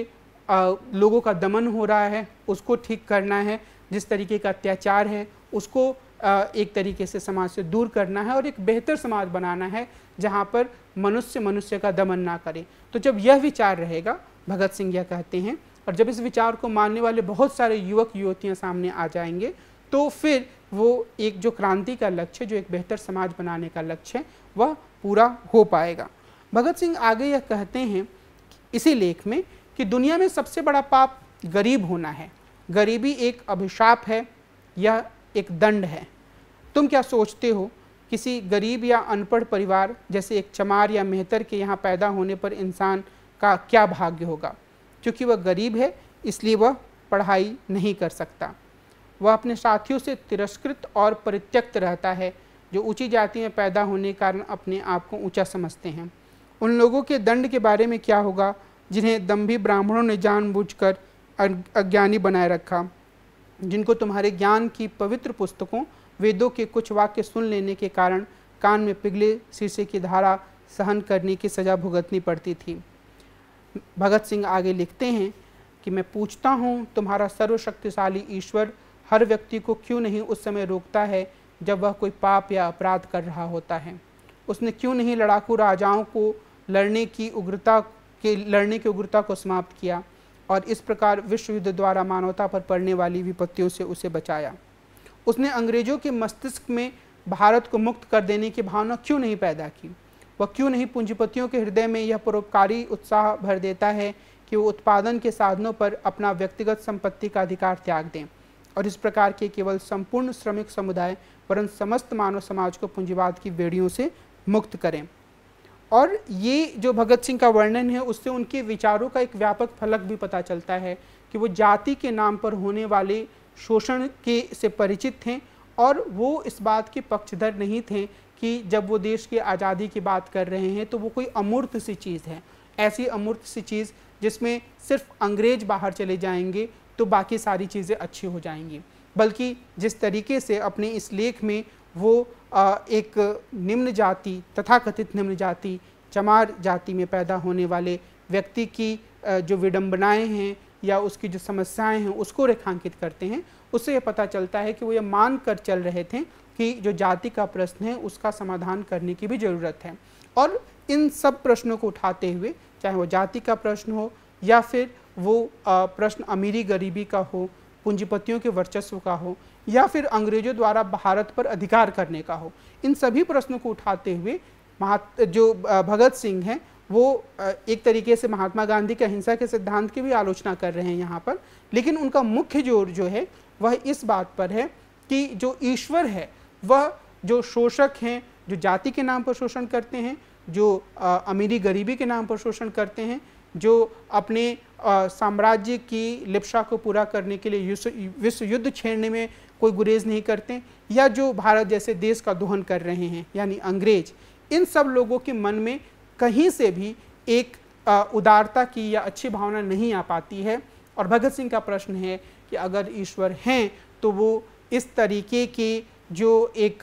S1: आ, लोगों का दमन हो रहा है उसको ठीक करना है जिस तरीके का अत्याचार है उसको एक तरीके से समाज से दूर करना है और एक बेहतर समाज बनाना है जहाँ पर मनुष्य मनुष्य का दमन ना करे तो जब यह विचार रहेगा भगत सिंह यह कहते हैं और जब इस विचार को मानने वाले बहुत सारे युवक युवतियाँ सामने आ जाएंगे तो फिर वो एक जो क्रांति का लक्ष्य जो एक बेहतर समाज बनाने का लक्ष्य है वह पूरा हो पाएगा भगत सिंह आगे यह कहते हैं इसी लेख में कि दुनिया में सबसे बड़ा पाप गरीब होना है गरीबी एक अभिशाप है या एक दंड है तुम क्या सोचते हो किसी गरीब या अनपढ़ परिवार जैसे एक चमार या मेहतर के यहाँ पैदा होने पर इंसान का क्या भाग्य होगा क्योंकि वह गरीब है इसलिए वह पढ़ाई नहीं कर सकता वह अपने साथियों से तिरस्कृत और परित्यक्त रहता है जो ऊंची जाति में पैदा होने के कारण अपने आप को ऊंचा समझते हैं उन लोगों के दंड के बारे में क्या होगा जिन्हें दम्भी ब्राह्मणों ने जानबूझकर अज्ञानी बनाए रखा जिनको तुम्हारे ज्ञान की पवित्र पुस्तकों वेदों के कुछ वाक्य सुन लेने के कारण कान में पिघले शीशे की धारा सहन करने की सज़ा भुगतनी पड़ती थी भगत सिंह आगे लिखते हैं कि मैं पूछता हूँ तुम्हारा सर्वशक्तिशाली ईश्वर हर व्यक्ति को क्यों नहीं उस समय रोकता है जब वह कोई पाप या अपराध कर रहा होता है उसने क्यों नहीं लड़ाकू राजाओं को लड़ने की उग्रता के लड़ने की उग्रता को समाप्त किया और इस प्रकार विश्व युद्ध द्वारा मानवता पर पड़ने वाली विपत्तियों से उसे बचाया उसने अंग्रेजों के मस्तिष्क में भारत को मुक्त कर देने की भावना क्यों नहीं पैदा की वह क्यों नहीं पूंजीपतियों के हृदय में यह परोपकारी उत्साह भर देता है कि वो उत्पादन के साधनों पर अपना व्यक्तिगत संपत्ति का अधिकार त्याग दें और इस प्रकार के केवल संपूर्ण श्रमिक समुदाय वरन समस्त मानव समाज को पूंजीवाद की बेड़ियों से मुक्त करें और ये जो भगत सिंह का वर्णन है उससे उनके विचारों का एक व्यापक फलक भी पता चलता है कि वो जाति के नाम पर होने वाले शोषण के से परिचित थे और वो इस बात के पक्षधर नहीं थे कि जब वो देश की आज़ादी की बात कर रहे हैं तो वो कोई अमूर्त सी चीज़ है ऐसी अमूर्त सी चीज़ जिसमें सिर्फ अंग्रेज बाहर चले जाएंगे तो बाकी सारी चीज़ें अच्छी हो जाएंगी बल्कि जिस तरीके से अपने इस लेख में वो एक निम्न जाति तथाकथित निम्न जाति चमार जाति में पैदा होने वाले व्यक्ति की जो विडम्बनाएँ हैं या उसकी जो समस्याएं हैं उसको रेखांकित करते हैं उससे ये पता चलता है कि वो ये मान कर चल रहे थे कि जो जाति का प्रश्न है उसका समाधान करने की भी ज़रूरत है और इन सब प्रश्नों को उठाते हुए चाहे वो जाति का प्रश्न हो या फिर वो प्रश्न अमीरी गरीबी का हो पूंजीपतियों के वर्चस्व का हो या फिर अंग्रेजों द्वारा भारत पर अधिकार करने का हो इन सभी प्रश्नों को उठाते हुए महा जो भगत सिंह हैं वो एक तरीके से महात्मा गांधी के अहिंसा के सिद्धांत की भी आलोचना कर रहे हैं यहाँ पर लेकिन उनका मुख्य जोर जो है वह इस बात पर है कि जो ईश्वर है वह जो शोषक हैं जो जाति के नाम पर शोषण करते हैं जो आ, अमीरी गरीबी के नाम पर शोषण करते हैं जो अपने साम्राज्य की लिप्सा को पूरा करने के लिए विश्व युद्ध छेड़ने में कोई गुरेज नहीं करते या जो भारत जैसे देश का दोहन कर रहे हैं यानी अंग्रेज इन सब लोगों के मन में कहीं से भी एक उदारता की या अच्छी भावना नहीं आ पाती है और भगत सिंह का प्रश्न है कि अगर ईश्वर हैं तो वो इस तरीके के जो एक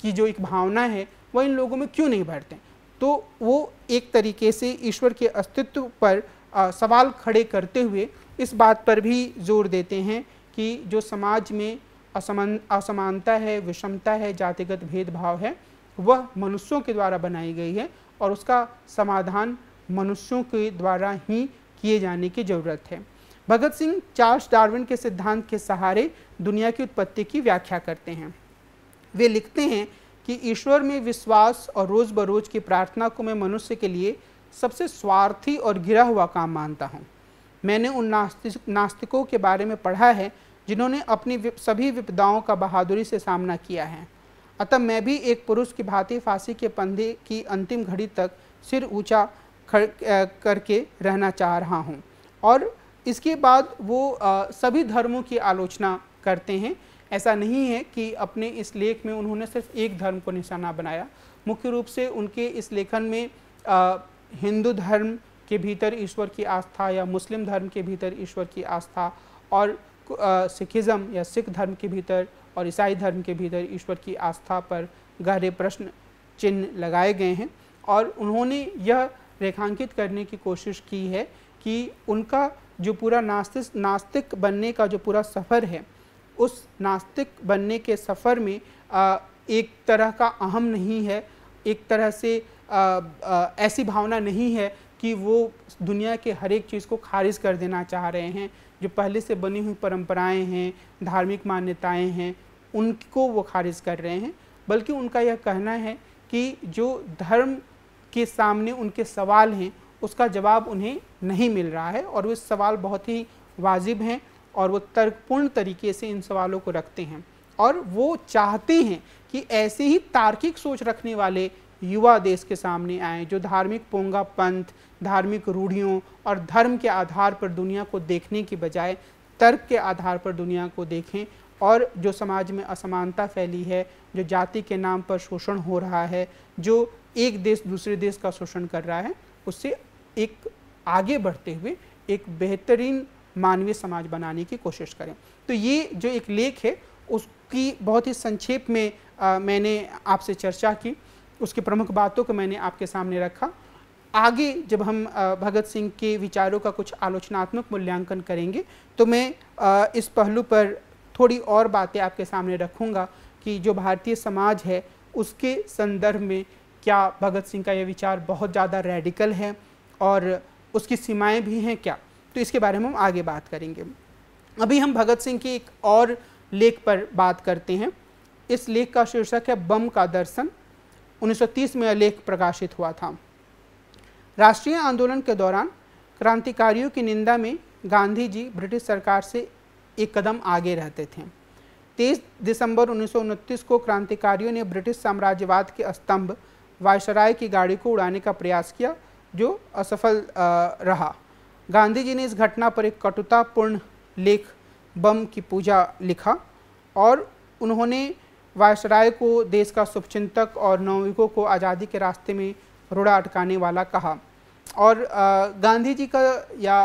S1: की जो एक भावना है वह इन लोगों में क्यों नहीं भरते तो वो एक तरीके से ईश्वर के अस्तित्व पर आ, सवाल खड़े करते हुए इस बात पर भी जोर देते हैं कि जो समाज में असमान असमानता है विषमता है जातिगत भेदभाव है वह मनुष्यों के द्वारा बनाई गई है और उसका समाधान मनुष्यों के द्वारा ही किए जाने की ज़रूरत है भगत सिंह चार्ल्स डार्विन के सिद्धांत के सहारे दुनिया की उत्पत्ति की व्याख्या करते हैं वे लिखते हैं कि ईश्वर में विश्वास और रोज़ बरोज़ की प्रार्थना को मैं मनुष्य के लिए सबसे स्वार्थी और घिरा हुआ काम मानता हूँ मैंने उन नास्तिक नास्तिकों के बारे में पढ़ा है जिन्होंने अपनी सभी विपदाओं का बहादुरी से सामना किया है अतः मैं भी एक पुरुष की भांति फांसी के पंधे की अंतिम घड़ी तक सिर ऊंचा करके रहना चाह रहा हूँ और इसके बाद वो आ, सभी धर्मों की आलोचना करते हैं ऐसा नहीं है कि अपने इस लेख में उन्होंने सिर्फ एक धर्म को निशाना बनाया मुख्य रूप से उनके इस लेखन में आ, हिंदू धर्म के भीतर ईश्वर की आस्था या मुस्लिम धर्म के भीतर ईश्वर की आस्था और सिखिज्म या सिख धर्म के भीतर और ईसाई धर्म के भीतर ईश्वर की आस्था पर गहरे प्रश्न चिन्ह लगाए गए हैं और उन्होंने यह रेखांकित करने की कोशिश की है कि उनका जो पूरा नास्तिक नास्तिक बनने का जो पूरा सफ़र है उस नास्तिक बनने के सफ़र में आ, एक तरह का अहम नहीं है एक तरह से आ, आ, ऐसी भावना नहीं है कि वो दुनिया के हर एक चीज़ को खारिज कर देना चाह रहे हैं जो पहले से बनी हुई परंपराएं हैं धार्मिक मान्यताएं हैं उनको वो खारिज कर रहे हैं बल्कि उनका यह कहना है कि जो धर्म के सामने उनके सवाल हैं उसका जवाब उन्हें नहीं मिल रहा है और वे सवाल बहुत ही वाजिब हैं और वो तर्कपूर्ण तरीके से इन सवालों को रखते हैं और वो चाहते हैं कि ऐसे ही तार्किक सोच रखने वाले युवा देश के सामने आए जो धार्मिक पोंगा पंथ धार्मिक रूढ़ियों और धर्म के आधार पर दुनिया को देखने की बजाय तर्क के आधार पर दुनिया को देखें और जो समाज में असमानता फैली है जो जाति के नाम पर शोषण हो रहा है जो एक देश दूसरे देश का शोषण कर रहा है उससे एक आगे बढ़ते हुए एक बेहतरीन मानवीय समाज बनाने की कोशिश करें तो ये जो एक लेख है उसकी बहुत ही संक्षेप में आ, मैंने आपसे चर्चा की उसकी प्रमुख बातों को मैंने आपके सामने रखा आगे जब हम भगत सिंह के विचारों का कुछ आलोचनात्मक मूल्यांकन करेंगे तो मैं इस पहलू पर थोड़ी और बातें आपके सामने रखूँगा कि जो भारतीय समाज है उसके संदर्भ में क्या भगत सिंह का यह विचार बहुत ज़्यादा रेडिकल है और उसकी सीमाएं भी हैं क्या तो इसके बारे में हम आगे बात करेंगे अभी हम भगत सिंह की एक और लेख पर बात करते हैं इस लेख का शीर्षक है बम का दर्शन 1930 में यह लेख प्रकाशित हुआ था राष्ट्रीय आंदोलन के दौरान क्रांतिकारियों की निंदा में गांधी जी ब्रिटिश सरकार से एक कदम आगे रहते थे तेईस दिसंबर उन्नीस को क्रांतिकारियों ने ब्रिटिश साम्राज्यवाद के स्तंभ वायसराय की गाड़ी को उड़ाने का प्रयास किया जो असफल रहा गांधी जी ने इस घटना पर एक कटुतापूर्ण लेख बम की पूजा लिखा और उन्होंने वायसराय को देश का शुभचिंतक और नौविकों को आज़ादी के रास्ते में रोड़ा अटकाने वाला कहा और गांधी जी का या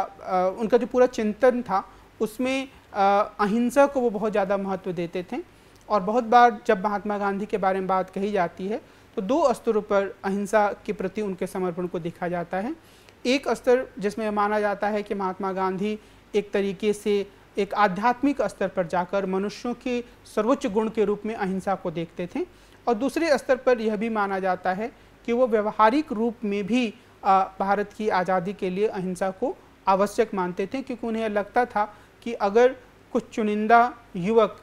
S1: उनका जो पूरा चिंतन था उसमें अहिंसा को वो बहुत ज़्यादा महत्व देते थे और बहुत बार जब महात्मा गांधी के बारे में बात कही जाती है तो दो स्तरों पर अहिंसा के प्रति उनके समर्पण को देखा जाता है एक स्तर जिसमें माना जाता है कि महात्मा गांधी एक तरीके से एक आध्यात्मिक स्तर पर जाकर मनुष्यों के सर्वोच्च गुण के रूप में अहिंसा को देखते थे और दूसरे स्तर पर यह भी माना जाता है कि वो व्यवहारिक रूप में भी भारत की आज़ादी के लिए अहिंसा को आवश्यक मानते थे क्योंकि उन्हें लगता था कि अगर कुछ चुनिंदा युवक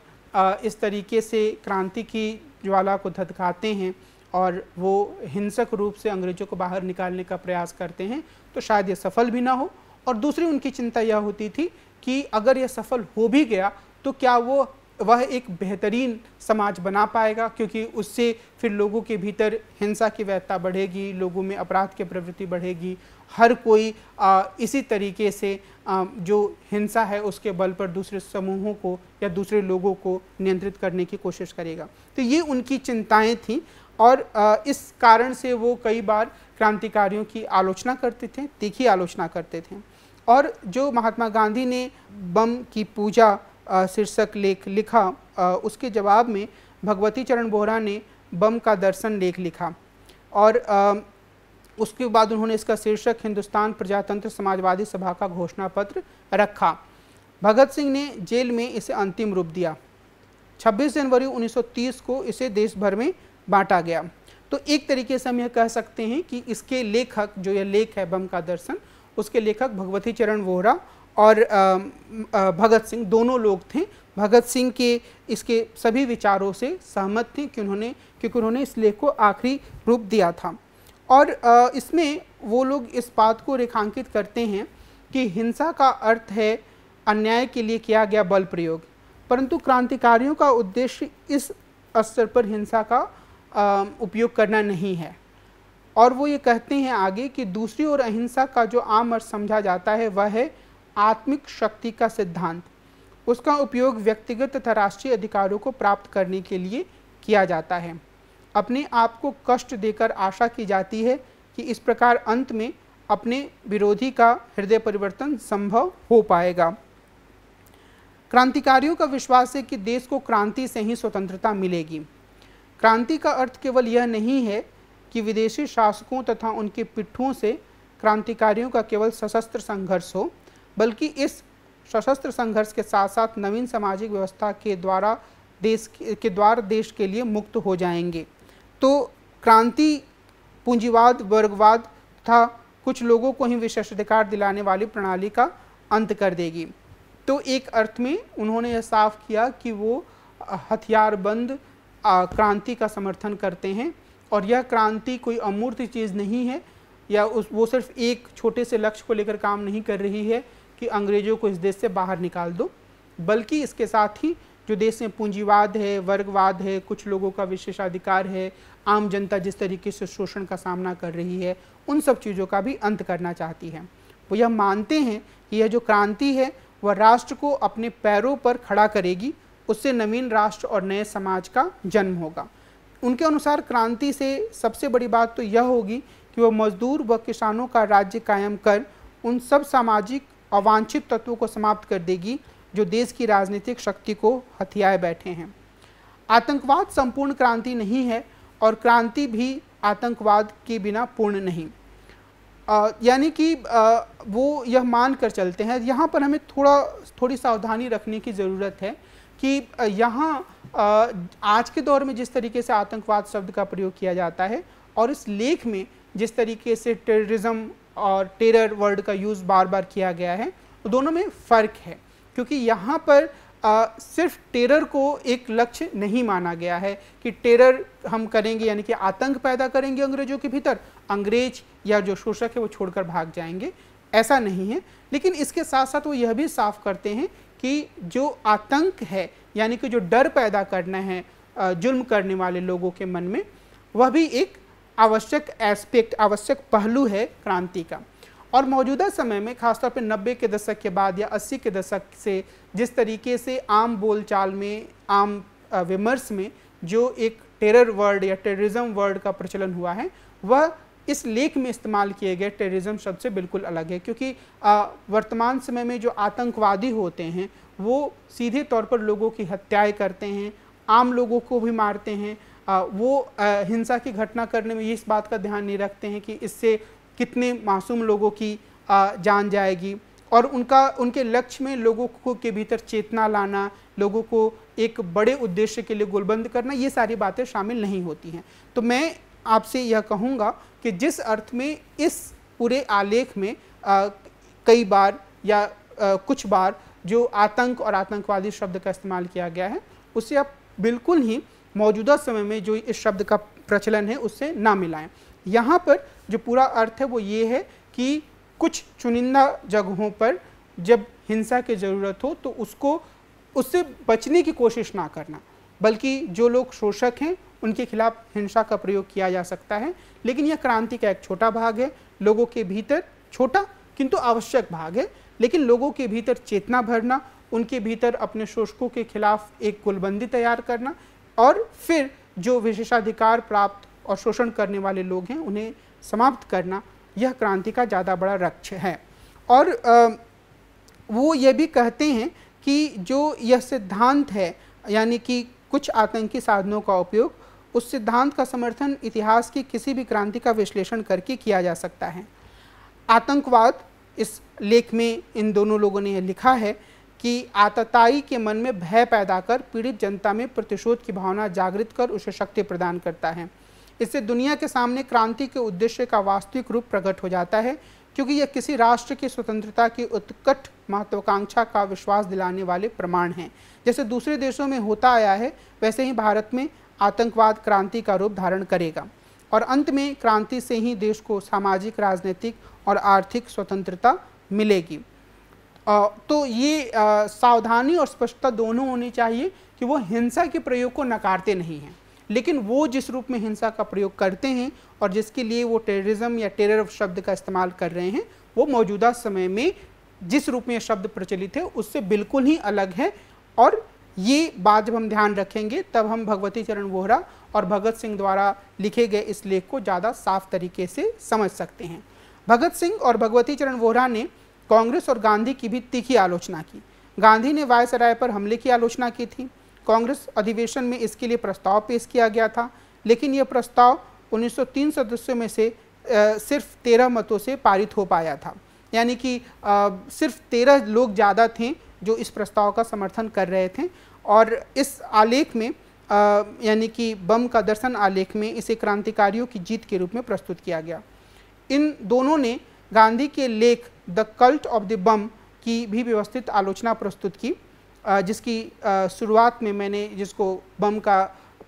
S1: इस तरीके से क्रांति की ज्वाला को धतकाते हैं और वो हिंसक रूप से अंग्रेजों को बाहर निकालने का प्रयास करते हैं तो शायद ये सफल भी ना हो और दूसरी उनकी चिंता यह होती थी कि अगर यह सफल हो भी गया तो क्या वो वह एक बेहतरीन समाज बना पाएगा क्योंकि उससे फिर लोगों के भीतर हिंसा की वैधता बढ़ेगी लोगों में अपराध की प्रवृत्ति बढ़ेगी हर कोई आ, इसी तरीके से आ, जो हिंसा है उसके बल पर दूसरे समूहों को या दूसरे लोगों को नियंत्रित करने की कोशिश करेगा तो ये उनकी चिंताएं थीं और आ, इस कारण से वो कई बार क्रांतिकारियों की आलोचना करते थे तीखी आलोचना करते थे और जो महात्मा गांधी ने बम की पूजा शीर्षक लेख लिखा उसके जवाब में भगवती चरण बोहरा ने बम का दर्शन लेख लिखा और उसके बाद उन्होंने इसका शीर्षक हिंदुस्तान प्रजातंत्र समाजवादी सभा का घोषणा पत्र रखा भगत सिंह ने जेल में इसे अंतिम रूप दिया 26 जनवरी 1930 को इसे देश भर में बांटा गया तो एक तरीके से हम यह कह सकते हैं कि इसके लेखक जो यह लेख है बम का दर्शन उसके लेखक भगवती चरण वोहरा और भगत सिंह दोनों लोग थे भगत सिंह के इसके सभी विचारों से सहमत थे कि उन्होंने क्योंकि उन्होंने इस लेख को आखिरी रूप दिया था और इसमें वो लोग इस बात को रेखांकित करते हैं कि हिंसा का अर्थ है अन्याय के लिए किया गया बल प्रयोग परंतु क्रांतिकारियों का उद्देश्य इस स्तर पर हिंसा का उपयोग करना नहीं है और वो ये कहते हैं आगे कि दूसरी ओर अहिंसा का जो आम अर्थ समझा जाता है वह है आत्मिक शक्ति का सिद्धांत उसका उपयोग व्यक्तिगत तथा राष्ट्रीय अधिकारों को प्राप्त करने के लिए किया जाता है अपने आप को कष्ट देकर आशा की जाती है कि इस प्रकार अंत में अपने विरोधी का हृदय परिवर्तन संभव हो पाएगा क्रांतिकारियों का विश्वास है कि देश को क्रांति से ही स्वतंत्रता मिलेगी क्रांति का अर्थ केवल यह नहीं है कि विदेशी शासकों तथा उनके पिट्ठुओं से क्रांतिकारियों का केवल सशस्त्र संघर्ष हो बल्कि इस सशस्त्र संघर्ष के साथ साथ नवीन सामाजिक व्यवस्था के द्वारा देश के द्वार देश के लिए मुक्त हो जाएंगे तो क्रांति पूंजीवाद वर्गवाद तथा कुछ लोगों को ही विशेषाधिकार दिलाने वाली प्रणाली का अंत कर देगी तो एक अर्थ में उन्होंने यह साफ किया कि वो हथियारबंद क्रांति का समर्थन करते हैं और यह क्रांति कोई अमूर्त चीज़ नहीं है या उस वो सिर्फ एक छोटे से लक्ष्य को लेकर काम नहीं कर रही है कि अंग्रेज़ों को इस देश से बाहर निकाल दो बल्कि इसके साथ ही जो देश में पूंजीवाद है वर्गवाद है कुछ लोगों का विशेषाधिकार है आम जनता जिस तरीके से शोषण का सामना कर रही है उन सब चीज़ों का भी अंत करना चाहती है वो यह मानते हैं कि यह जो क्रांति है वह राष्ट्र को अपने पैरों पर खड़ा करेगी उससे नवीन राष्ट्र और नए समाज का जन्म होगा उनके अनुसार क्रांति से सबसे बड़ी बात तो यह होगी कि वह मजदूर व किसानों का राज्य कायम कर उन सब सामाजिक अवांछित तत्वों को समाप्त कर देगी जो देश की राजनीतिक शक्ति को हथियाए बैठे हैं आतंकवाद संपूर्ण क्रांति नहीं है और क्रांति भी आतंकवाद के बिना पूर्ण नहीं यानी कि आ, वो यह मान कर चलते हैं यहाँ पर हमें थोड़ा थोड़ी सावधानी रखने की ज़रूरत है कि यहाँ आज के दौर में जिस तरीके से आतंकवाद शब्द का प्रयोग किया जाता है और इस लेख में जिस तरीके से टेररिज्म और टेरर वर्ड का यूज़ बार बार किया गया है तो दोनों में फ़र्क है क्योंकि यहाँ पर आ, सिर्फ टेरर को एक लक्ष्य नहीं माना गया है कि टेरर हम करेंगे यानी कि आतंक पैदा करेंगे अंग्रेज़ों के भीतर अंग्रेज या जो शोषक है वो छोड़कर भाग जाएंगे ऐसा नहीं है लेकिन इसके साथ साथ वो यह भी साफ करते हैं कि जो आतंक है यानी कि जो डर पैदा करना है जुल्म करने वाले लोगों के मन में वह भी एक आवश्यक एस्पेक्ट आवश्यक पहलू है क्रांति का और मौजूदा समय में खासतौर पर 90 के दशक के बाद या 80 के दशक से जिस तरीके से आम बोलचाल में आम विमर्श में जो एक टेरर वर्ड या टेररिज्म वर्ड का प्रचलन हुआ है वह इस लेख में इस्तेमाल किए गए टेररिज्म शब्द से बिल्कुल अलग है क्योंकि वर्तमान समय में जो आतंकवादी होते हैं वो सीधे तौर पर लोगों की हत्याएं करते हैं आम लोगों को भी मारते हैं वो हिंसा की घटना करने में ये इस बात का ध्यान नहीं रखते हैं कि इससे कितने मासूम लोगों की जान जाएगी और उनका उनके लक्ष्य में लोगों को के भीतर चेतना लाना लोगों को एक बड़े उद्देश्य के लिए गोलबंद करना ये सारी बातें शामिल नहीं होती हैं तो मैं आपसे यह कहूँगा कि जिस अर्थ में इस पूरे आलेख में आ, कई बार या आ, कुछ बार जो आतंक और आतंकवादी शब्द का इस्तेमाल किया गया है उसे आप बिल्कुल ही मौजूदा समय में जो इस शब्द का प्रचलन है उससे ना मिलाएं यहाँ पर जो पूरा अर्थ है वो ये है कि कुछ चुनिंदा जगहों पर जब हिंसा की ज़रूरत हो तो उसको उससे बचने की कोशिश ना करना बल्कि जो लोग शोषक हैं उनके खिलाफ हिंसा का प्रयोग किया जा सकता है लेकिन यह क्रांति का एक छोटा भाग है लोगों के भीतर छोटा किंतु आवश्यक भाग है लेकिन लोगों के भीतर चेतना भरना उनके भीतर अपने शोषकों के खिलाफ एक गुलबंदी तैयार करना और फिर जो विशेषाधिकार प्राप्त और शोषण करने वाले लोग हैं उन्हें समाप्त करना यह क्रांति का ज़्यादा बड़ा लक्ष्य है और आ, वो ये भी कहते हैं कि जो यह सिद्धांत है यानी कि कुछ आतंकी साधनों का उपयोग उस सिद्धांत का समर्थन इतिहास की किसी भी क्रांति का विश्लेषण करके किया जा सकता है आतंकवाद इस लेख में इन दोनों लोगों ने यह लिखा है कि आतताई के मन में भय पैदा कर पीड़ित जनता में प्रतिशोध की भावना जागृत कर उसे शक्ति प्रदान करता है इससे दुनिया के सामने क्रांति के उद्देश्य का वास्तविक रूप प्रकट हो जाता है क्योंकि यह किसी राष्ट्र की स्वतंत्रता की उत्कट महत्वाकांक्षा का विश्वास दिलाने वाले प्रमाण हैं जैसे दूसरे देशों में होता आया है वैसे ही भारत में आतंकवाद क्रांति का रूप धारण करेगा और अंत में क्रांति से ही देश को सामाजिक राजनीतिक और आर्थिक स्वतंत्रता मिलेगी तो ये सावधानी और स्पष्टता दोनों होनी चाहिए कि वो हिंसा के प्रयोग को नकारते नहीं हैं लेकिन वो जिस रूप में हिंसा का प्रयोग करते हैं और जिसके लिए वो टेररिज्म या टेरर शब्द का इस्तेमाल कर रहे हैं वो मौजूदा समय में जिस रूप में शब्द प्रचलित है उससे बिल्कुल ही अलग है और ये बात जब हम ध्यान रखेंगे तब हम भगवती चरण वोहरा और भगत सिंह द्वारा लिखे गए इस लेख को ज़्यादा साफ तरीके से समझ सकते हैं भगत सिंह और भगवती चरण वोहरा ने कांग्रेस और गांधी की भी तीखी आलोचना की गांधी ने वायसराय पर हमले की आलोचना की थी कांग्रेस अधिवेशन में इसके लिए प्रस्ताव पेश किया गया था लेकिन यह प्रस्ताव 1903 सदस्यों में से आ, सिर्फ तेरह मतों से पारित हो पाया था यानी कि आ, सिर्फ तेरह लोग ज़्यादा थे जो इस प्रस्ताव का समर्थन कर रहे थे और इस आलेख में यानी कि बम का दर्शन आलेख में इसे क्रांतिकारियों की जीत के रूप में प्रस्तुत किया गया इन दोनों ने गांधी के लेख the cult of the bomb की भी व्यवस्थित आलोचना प्रस्तुत की जिसकी शुरुआत में मैंने जिसको बम का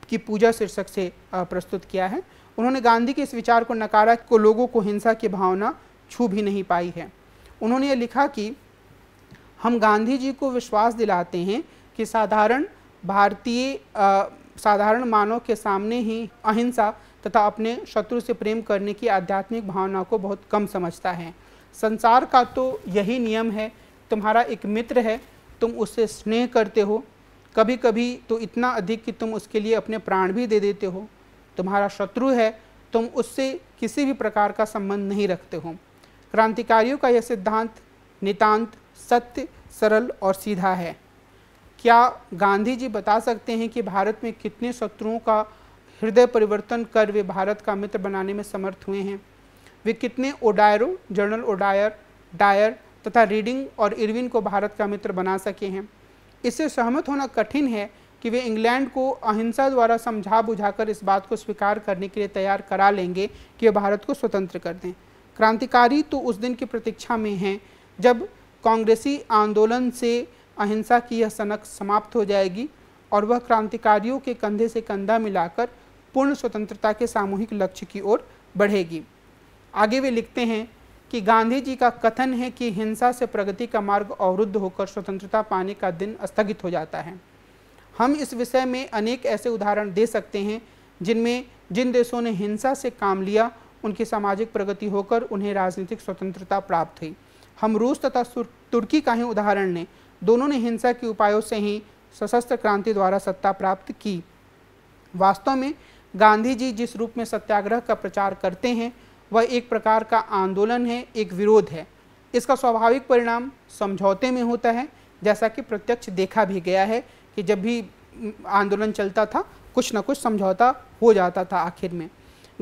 S1: की पूजा शीर्षक से प्रस्तुत किया है उन्होंने गांधी के इस विचार को नकारा को लोगों को हिंसा की भावना छू भी नहीं पाई है उन्होंने ये लिखा कि हम गांधी जी को विश्वास दिलाते हैं कि साधारण भारतीय साधारण मानव के सामने ही अहिंसा तथा अपने शत्रु से प्रेम करने की आध्यात्मिक भावना को बहुत कम समझता है संसार का तो यही नियम है तुम्हारा एक मित्र है तुम उससे स्नेह करते हो कभी कभी तो इतना अधिक कि तुम उसके लिए अपने प्राण भी दे देते हो तुम्हारा शत्रु है तुम उससे किसी भी प्रकार का संबंध नहीं रखते हो क्रांतिकारियों का यह सिद्धांत नितांत सत्य सरल और सीधा है क्या गांधी जी बता सकते हैं कि भारत में कितने शत्रुओं का हृदय परिवर्तन कर वे भारत का मित्र बनाने में समर्थ हुए हैं वे कितने ओडायरों जनरल ओडायर डायर तथा रीडिंग और इरविन को भारत का मित्र बना सके हैं इससे सहमत होना कठिन है कि वे इंग्लैंड को अहिंसा द्वारा समझा बुझाकर इस बात को स्वीकार करने के लिए तैयार करा लेंगे कि वे भारत को स्वतंत्र कर दें क्रांतिकारी तो उस दिन की प्रतीक्षा में हैं जब कांग्रेसी आंदोलन से अहिंसा की यह सनक समाप्त हो जाएगी और वह क्रांतिकारियों के कंधे से कंधा मिलाकर पूर्ण स्वतंत्रता के सामूहिक लक्ष्य की ओर बढ़ेगी आगे वे लिखते हैं कि गांधी जी का कथन है कि हिंसा से प्रगति का मार्ग अवरुद्ध होकर स्वतंत्रता पाने का दिन स्थगित हो जाता है हम इस विषय में अनेक ऐसे उदाहरण दे सकते हैं जिनमें जिन देशों ने हिंसा से काम लिया उनकी सामाजिक प्रगति होकर उन्हें राजनीतिक स्वतंत्रता प्राप्त हुई हम रूस तथा तुर्की का ही उदाहरण लें दोनों ने हिंसा के उपायों से ही सशस्त्र क्रांति द्वारा सत्ता प्राप्त की वास्तव में गांधी जी जिस रूप में सत्याग्रह का प्रचार करते हैं वह एक प्रकार का आंदोलन है एक विरोध है इसका स्वाभाविक परिणाम समझौते में होता है जैसा कि प्रत्यक्ष देखा भी गया है कि जब भी आंदोलन चलता था कुछ ना कुछ समझौता हो जाता था आखिर में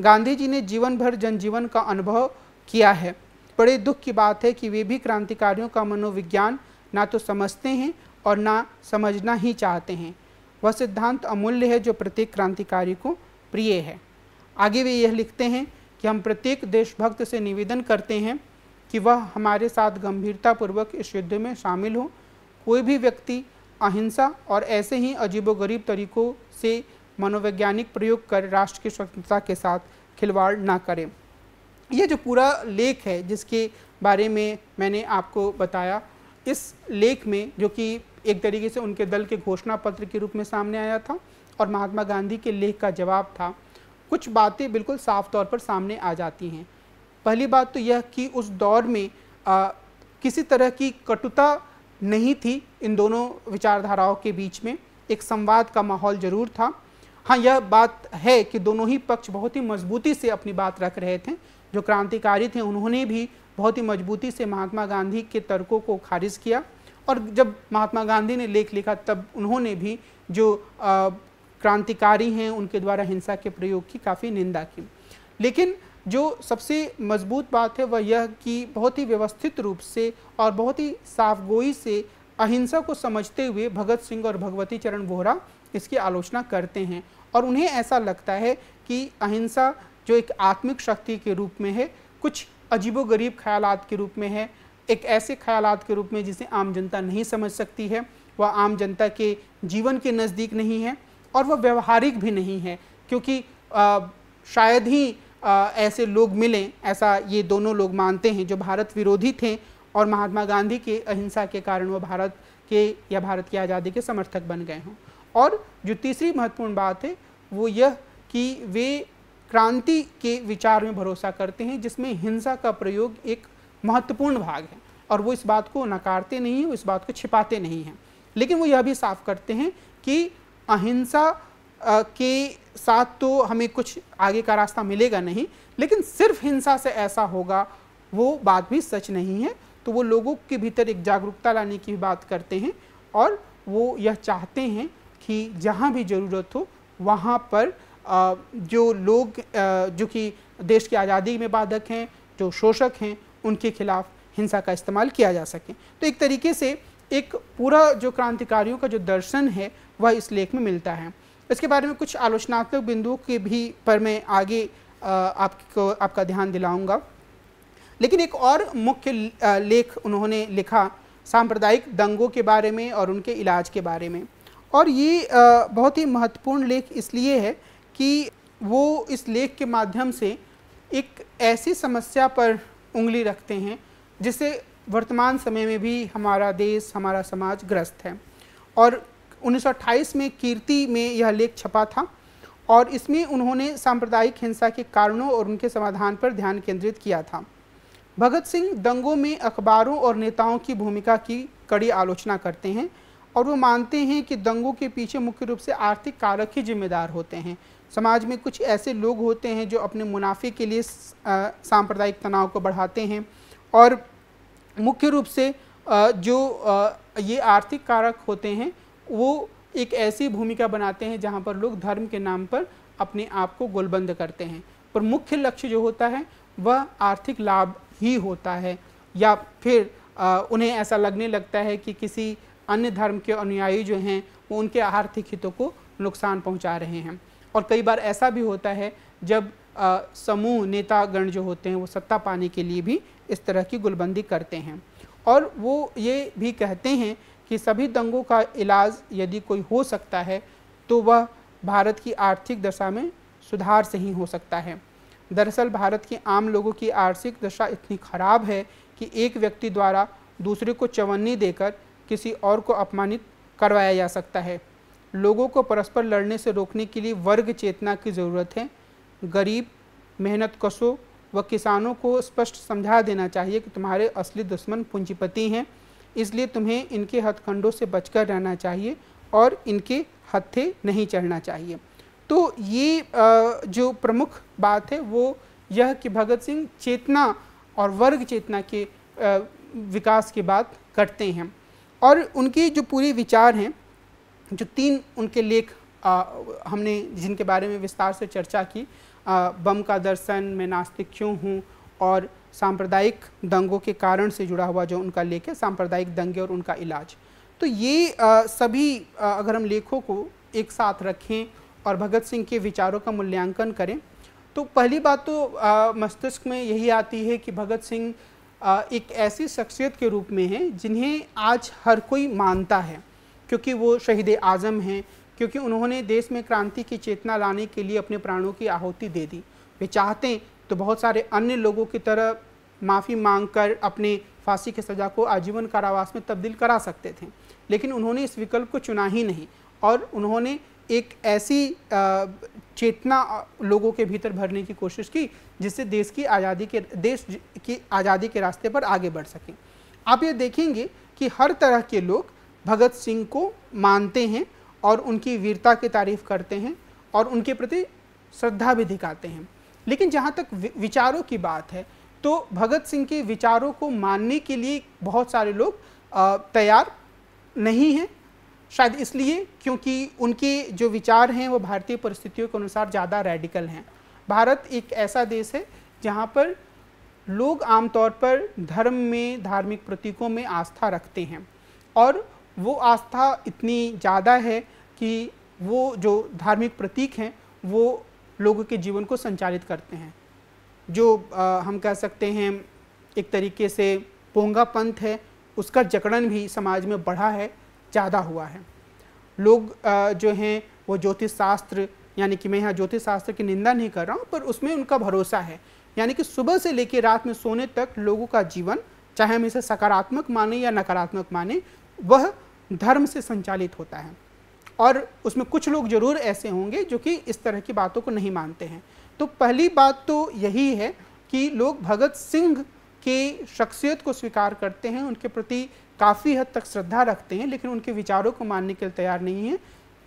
S1: गांधी जी ने जीवन भर जनजीवन का अनुभव किया है बड़े दुख की बात है कि वे भी क्रांतिकारियों का मनोविज्ञान ना तो समझते हैं और ना समझना ही चाहते हैं वह सिद्धांत अमूल्य है जो प्रत्येक क्रांतिकारी को प्रिय है आगे वे यह लिखते हैं कि हम प्रत्येक देशभक्त से निवेदन करते हैं कि वह हमारे साथ गंभीरतापूर्वक इस युद्ध में शामिल हो कोई भी व्यक्ति अहिंसा और ऐसे ही अजीबोगरीब तरीकों से मनोवैज्ञानिक प्रयोग कर राष्ट्र की स्वतंत्रता के साथ खिलवाड़ ना करें यह जो पूरा लेख है जिसके बारे में मैंने आपको बताया इस लेख में जो कि एक तरीके से उनके दल के घोषणा पत्र के रूप में सामने आया था और महात्मा गांधी के लेख का जवाब था कुछ बातें बिल्कुल साफ तौर पर सामने आ जाती हैं पहली बात तो यह कि उस दौर में आ, किसी तरह की कटुता नहीं थी इन दोनों विचारधाराओं के बीच में एक संवाद का माहौल जरूर था हाँ यह बात है कि दोनों ही पक्ष बहुत ही मजबूती से अपनी बात रख रहे थे जो क्रांतिकारी थे उन्होंने भी बहुत ही मजबूती से महात्मा गांधी के तर्कों को खारिज किया और जब महात्मा गांधी ने लेख लिखा तब उन्होंने भी जो क्रांतिकारी हैं उनके द्वारा हिंसा के प्रयोग की काफ़ी निंदा की लेकिन जो सबसे मजबूत बात है वह यह कि बहुत ही व्यवस्थित रूप से और बहुत ही साफगोई से अहिंसा को समझते हुए भगत सिंह और भगवती चरण वोहरा इसकी आलोचना करते हैं और उन्हें ऐसा लगता है कि अहिंसा जो एक आत्मिक शक्ति के रूप में है कुछ अजीबोगरीब ख्यालात के रूप में है एक ऐसे ख्यालात के रूप में जिसे आम जनता नहीं समझ सकती है वह आम जनता के जीवन के नज़दीक नहीं है और वह व्यवहारिक भी नहीं है क्योंकि आ, शायद ही आ, ऐसे लोग मिलें ऐसा ये दोनों लोग मानते हैं जो भारत विरोधी थे और महात्मा गांधी के अहिंसा के कारण वह भारत के या भारत की आज़ादी के समर्थक बन गए हों और जो तीसरी महत्वपूर्ण बात है वो यह कि वे क्रांति के विचार में भरोसा करते हैं जिसमें हिंसा का प्रयोग एक महत्वपूर्ण भाग है और वो इस बात को नकारते नहीं हैं इस बात को छिपाते नहीं हैं लेकिन वो यह भी साफ करते हैं कि अहिंसा के साथ तो हमें कुछ आगे का रास्ता मिलेगा नहीं लेकिन सिर्फ हिंसा से ऐसा होगा वो बात भी सच नहीं है तो वो लोगों के भीतर एक जागरूकता लाने की बात करते हैं और वो यह चाहते हैं कि जहाँ भी ज़रूरत हो वहाँ पर जो लोग जो कि देश की आज़ादी में बाधक हैं जो शोषक हैं उनके खिलाफ हिंसा का इस्तेमाल किया जा सके तो एक तरीके से एक पूरा जो क्रांतिकारियों का जो दर्शन है वह इस लेख में मिलता है इसके बारे में कुछ आलोचनात्मक बिंदुओं के भी पर मैं आगे आपको आपका ध्यान दिलाऊंगा लेकिन एक और मुख्य लेख उन्होंने लिखा सांप्रदायिक दंगों के बारे में और उनके इलाज के बारे में और ये बहुत ही महत्वपूर्ण लेख इसलिए है कि वो इस लेख के माध्यम से एक ऐसी समस्या पर उंगली रखते हैं जिससे वर्तमान समय में भी हमारा देश हमारा समाज ग्रस्त है और 1928 में कीर्ति में यह लेख छपा था और इसमें उन्होंने सांप्रदायिक हिंसा के कारणों और उनके समाधान पर ध्यान केंद्रित किया था भगत सिंह दंगों में अखबारों और नेताओं की भूमिका की कड़ी आलोचना करते हैं और वो मानते हैं कि दंगों के पीछे मुख्य रूप से आर्थिक कारक ही जिम्मेदार होते हैं समाज में कुछ ऐसे लोग होते हैं जो अपने मुनाफे के लिए सांप्रदायिक तनाव को बढ़ाते हैं और मुख्य रूप से जो ये आर्थिक कारक होते हैं वो एक ऐसी भूमिका बनाते हैं जहाँ पर लोग धर्म के नाम पर अपने आप को गोलबंद करते हैं पर मुख्य लक्ष्य जो होता है वह आर्थिक लाभ ही होता है या फिर आ, उन्हें ऐसा लगने लगता है कि किसी अन्य धर्म के अनुयायी जो हैं वो उनके आर्थिक हितों को नुकसान पहुंचा रहे हैं और कई बार ऐसा भी होता है जब आ, समूह नेतागण जो होते हैं वो सत्ता पाने के लिए भी इस तरह की गुलबंदी करते हैं और वो ये भी कहते हैं कि सभी दंगों का इलाज यदि कोई हो सकता है तो वह भारत की आर्थिक दशा में सुधार से ही हो सकता है दरअसल भारत के आम लोगों की आर्थिक दशा इतनी खराब है कि एक व्यक्ति द्वारा दूसरे को चवन्नी देकर किसी और को अपमानित करवाया जा सकता है लोगों को परस्पर लड़ने से रोकने के लिए वर्ग चेतना की ज़रूरत है गरीब मेहनत कसों व किसानों को स्पष्ट समझा देना चाहिए कि तुम्हारे असली दुश्मन पूंजीपति हैं इसलिए तुम्हें इनके हथखंडों से बचकर रहना चाहिए और इनके हत्थे नहीं चढ़ना चाहिए तो ये जो प्रमुख बात है वो यह कि भगत सिंह चेतना और वर्ग चेतना के विकास की बात करते हैं और उनकी जो पूरे विचार हैं जो तीन उनके लेख आ, हमने जिनके बारे में विस्तार से चर्चा की आ, बम का दर्शन मैं नास्तिक क्यों हूँ और सांप्रदायिक दंगों के कारण से जुड़ा हुआ जो उनका लेख है सांप्रदायिक दंगे और उनका इलाज तो ये आ, सभी आ, अगर हम लेखों को एक साथ रखें और भगत सिंह के विचारों का मूल्यांकन करें तो पहली बात तो मस्तिष्क में यही आती है कि भगत सिंह एक ऐसी शख्सियत के रूप में हैं जिन्हें आज हर कोई मानता है क्योंकि वो शहीद आज़म हैं क्योंकि उन्होंने देश में क्रांति की चेतना लाने के लिए अपने प्राणों की आहुति दे दी वे चाहते तो बहुत सारे अन्य लोगों की तरह माफ़ी मांगकर अपने फांसी की सज़ा को आजीवन कारावास में तब्दील करा सकते थे लेकिन उन्होंने इस विकल्प को चुना ही नहीं और उन्होंने एक ऐसी चेतना लोगों के भीतर भरने की कोशिश की जिससे देश की आज़ादी के देश की आज़ादी के रास्ते पर आगे बढ़ सकें आप ये देखेंगे कि हर तरह के लोग भगत सिंह को मानते हैं और उनकी वीरता की तारीफ करते हैं और उनके प्रति श्रद्धा भी दिखाते हैं लेकिन जहाँ तक विचारों की बात है तो भगत सिंह के विचारों को मानने के लिए बहुत सारे लोग तैयार नहीं हैं शायद इसलिए क्योंकि उनके जो विचार हैं वो भारतीय परिस्थितियों के अनुसार ज़्यादा रेडिकल हैं भारत एक ऐसा देश है जहाँ पर लोग आमतौर पर धर्म में धार्मिक प्रतीकों में आस्था रखते हैं और वो आस्था इतनी ज़्यादा है कि वो जो धार्मिक प्रतीक हैं वो लोगों के जीवन को संचालित करते हैं जो आ, हम कह सकते हैं एक तरीके से पोंगा पंथ है उसका जकड़न भी समाज में बढ़ा है ज़्यादा हुआ है लोग आ, जो हैं वो ज्योतिष शास्त्र यानी कि मैं यहाँ ज्योतिष शास्त्र की निंदा नहीं कर रहा हूँ पर उसमें उनका भरोसा है यानी कि सुबह से लेकर रात में सोने तक लोगों का जीवन चाहे हम इसे सकारात्मक माने या नकारात्मक माने वह धर्म से संचालित होता है और उसमें कुछ लोग ज़रूर ऐसे होंगे जो कि इस तरह की बातों को नहीं मानते हैं तो पहली बात तो यही है कि लोग भगत सिंह के शख्सियत को स्वीकार करते हैं उनके प्रति काफ़ी हद तक श्रद्धा रखते हैं लेकिन उनके विचारों को मानने के लिए तैयार नहीं है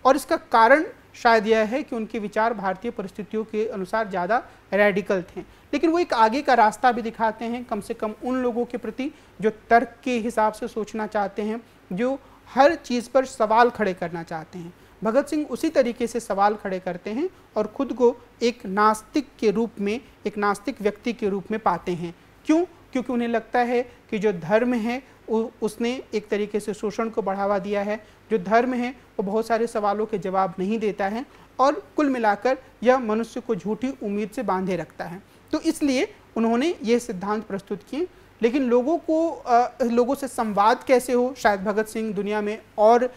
S1: और इसका कारण शायद यह है कि उनके विचार भारतीय परिस्थितियों के अनुसार ज़्यादा रेडिकल थे लेकिन वो एक आगे का रास्ता भी दिखाते हैं कम से कम उन लोगों के प्रति जो तर्क के हिसाब से सोचना चाहते हैं जो हर चीज़ पर सवाल खड़े करना चाहते हैं भगत सिंह उसी तरीके से सवाल खड़े करते हैं और खुद को एक नास्तिक के रूप में एक नास्तिक व्यक्ति के रूप में पाते हैं क्यों क्योंकि उन्हें लगता है कि जो धर्म है उसने एक तरीके से शोषण को बढ़ावा दिया है जो धर्म है वो बहुत सारे सवालों के जवाब नहीं देता है और कुल मिलाकर यह मनुष्य को झूठी उम्मीद से बांधे रखता है तो इसलिए उन्होंने ये सिद्धांत प्रस्तुत किए लेकिन लोगों को आ, लोगों से संवाद कैसे हो शायद भगत सिंह दुनिया में और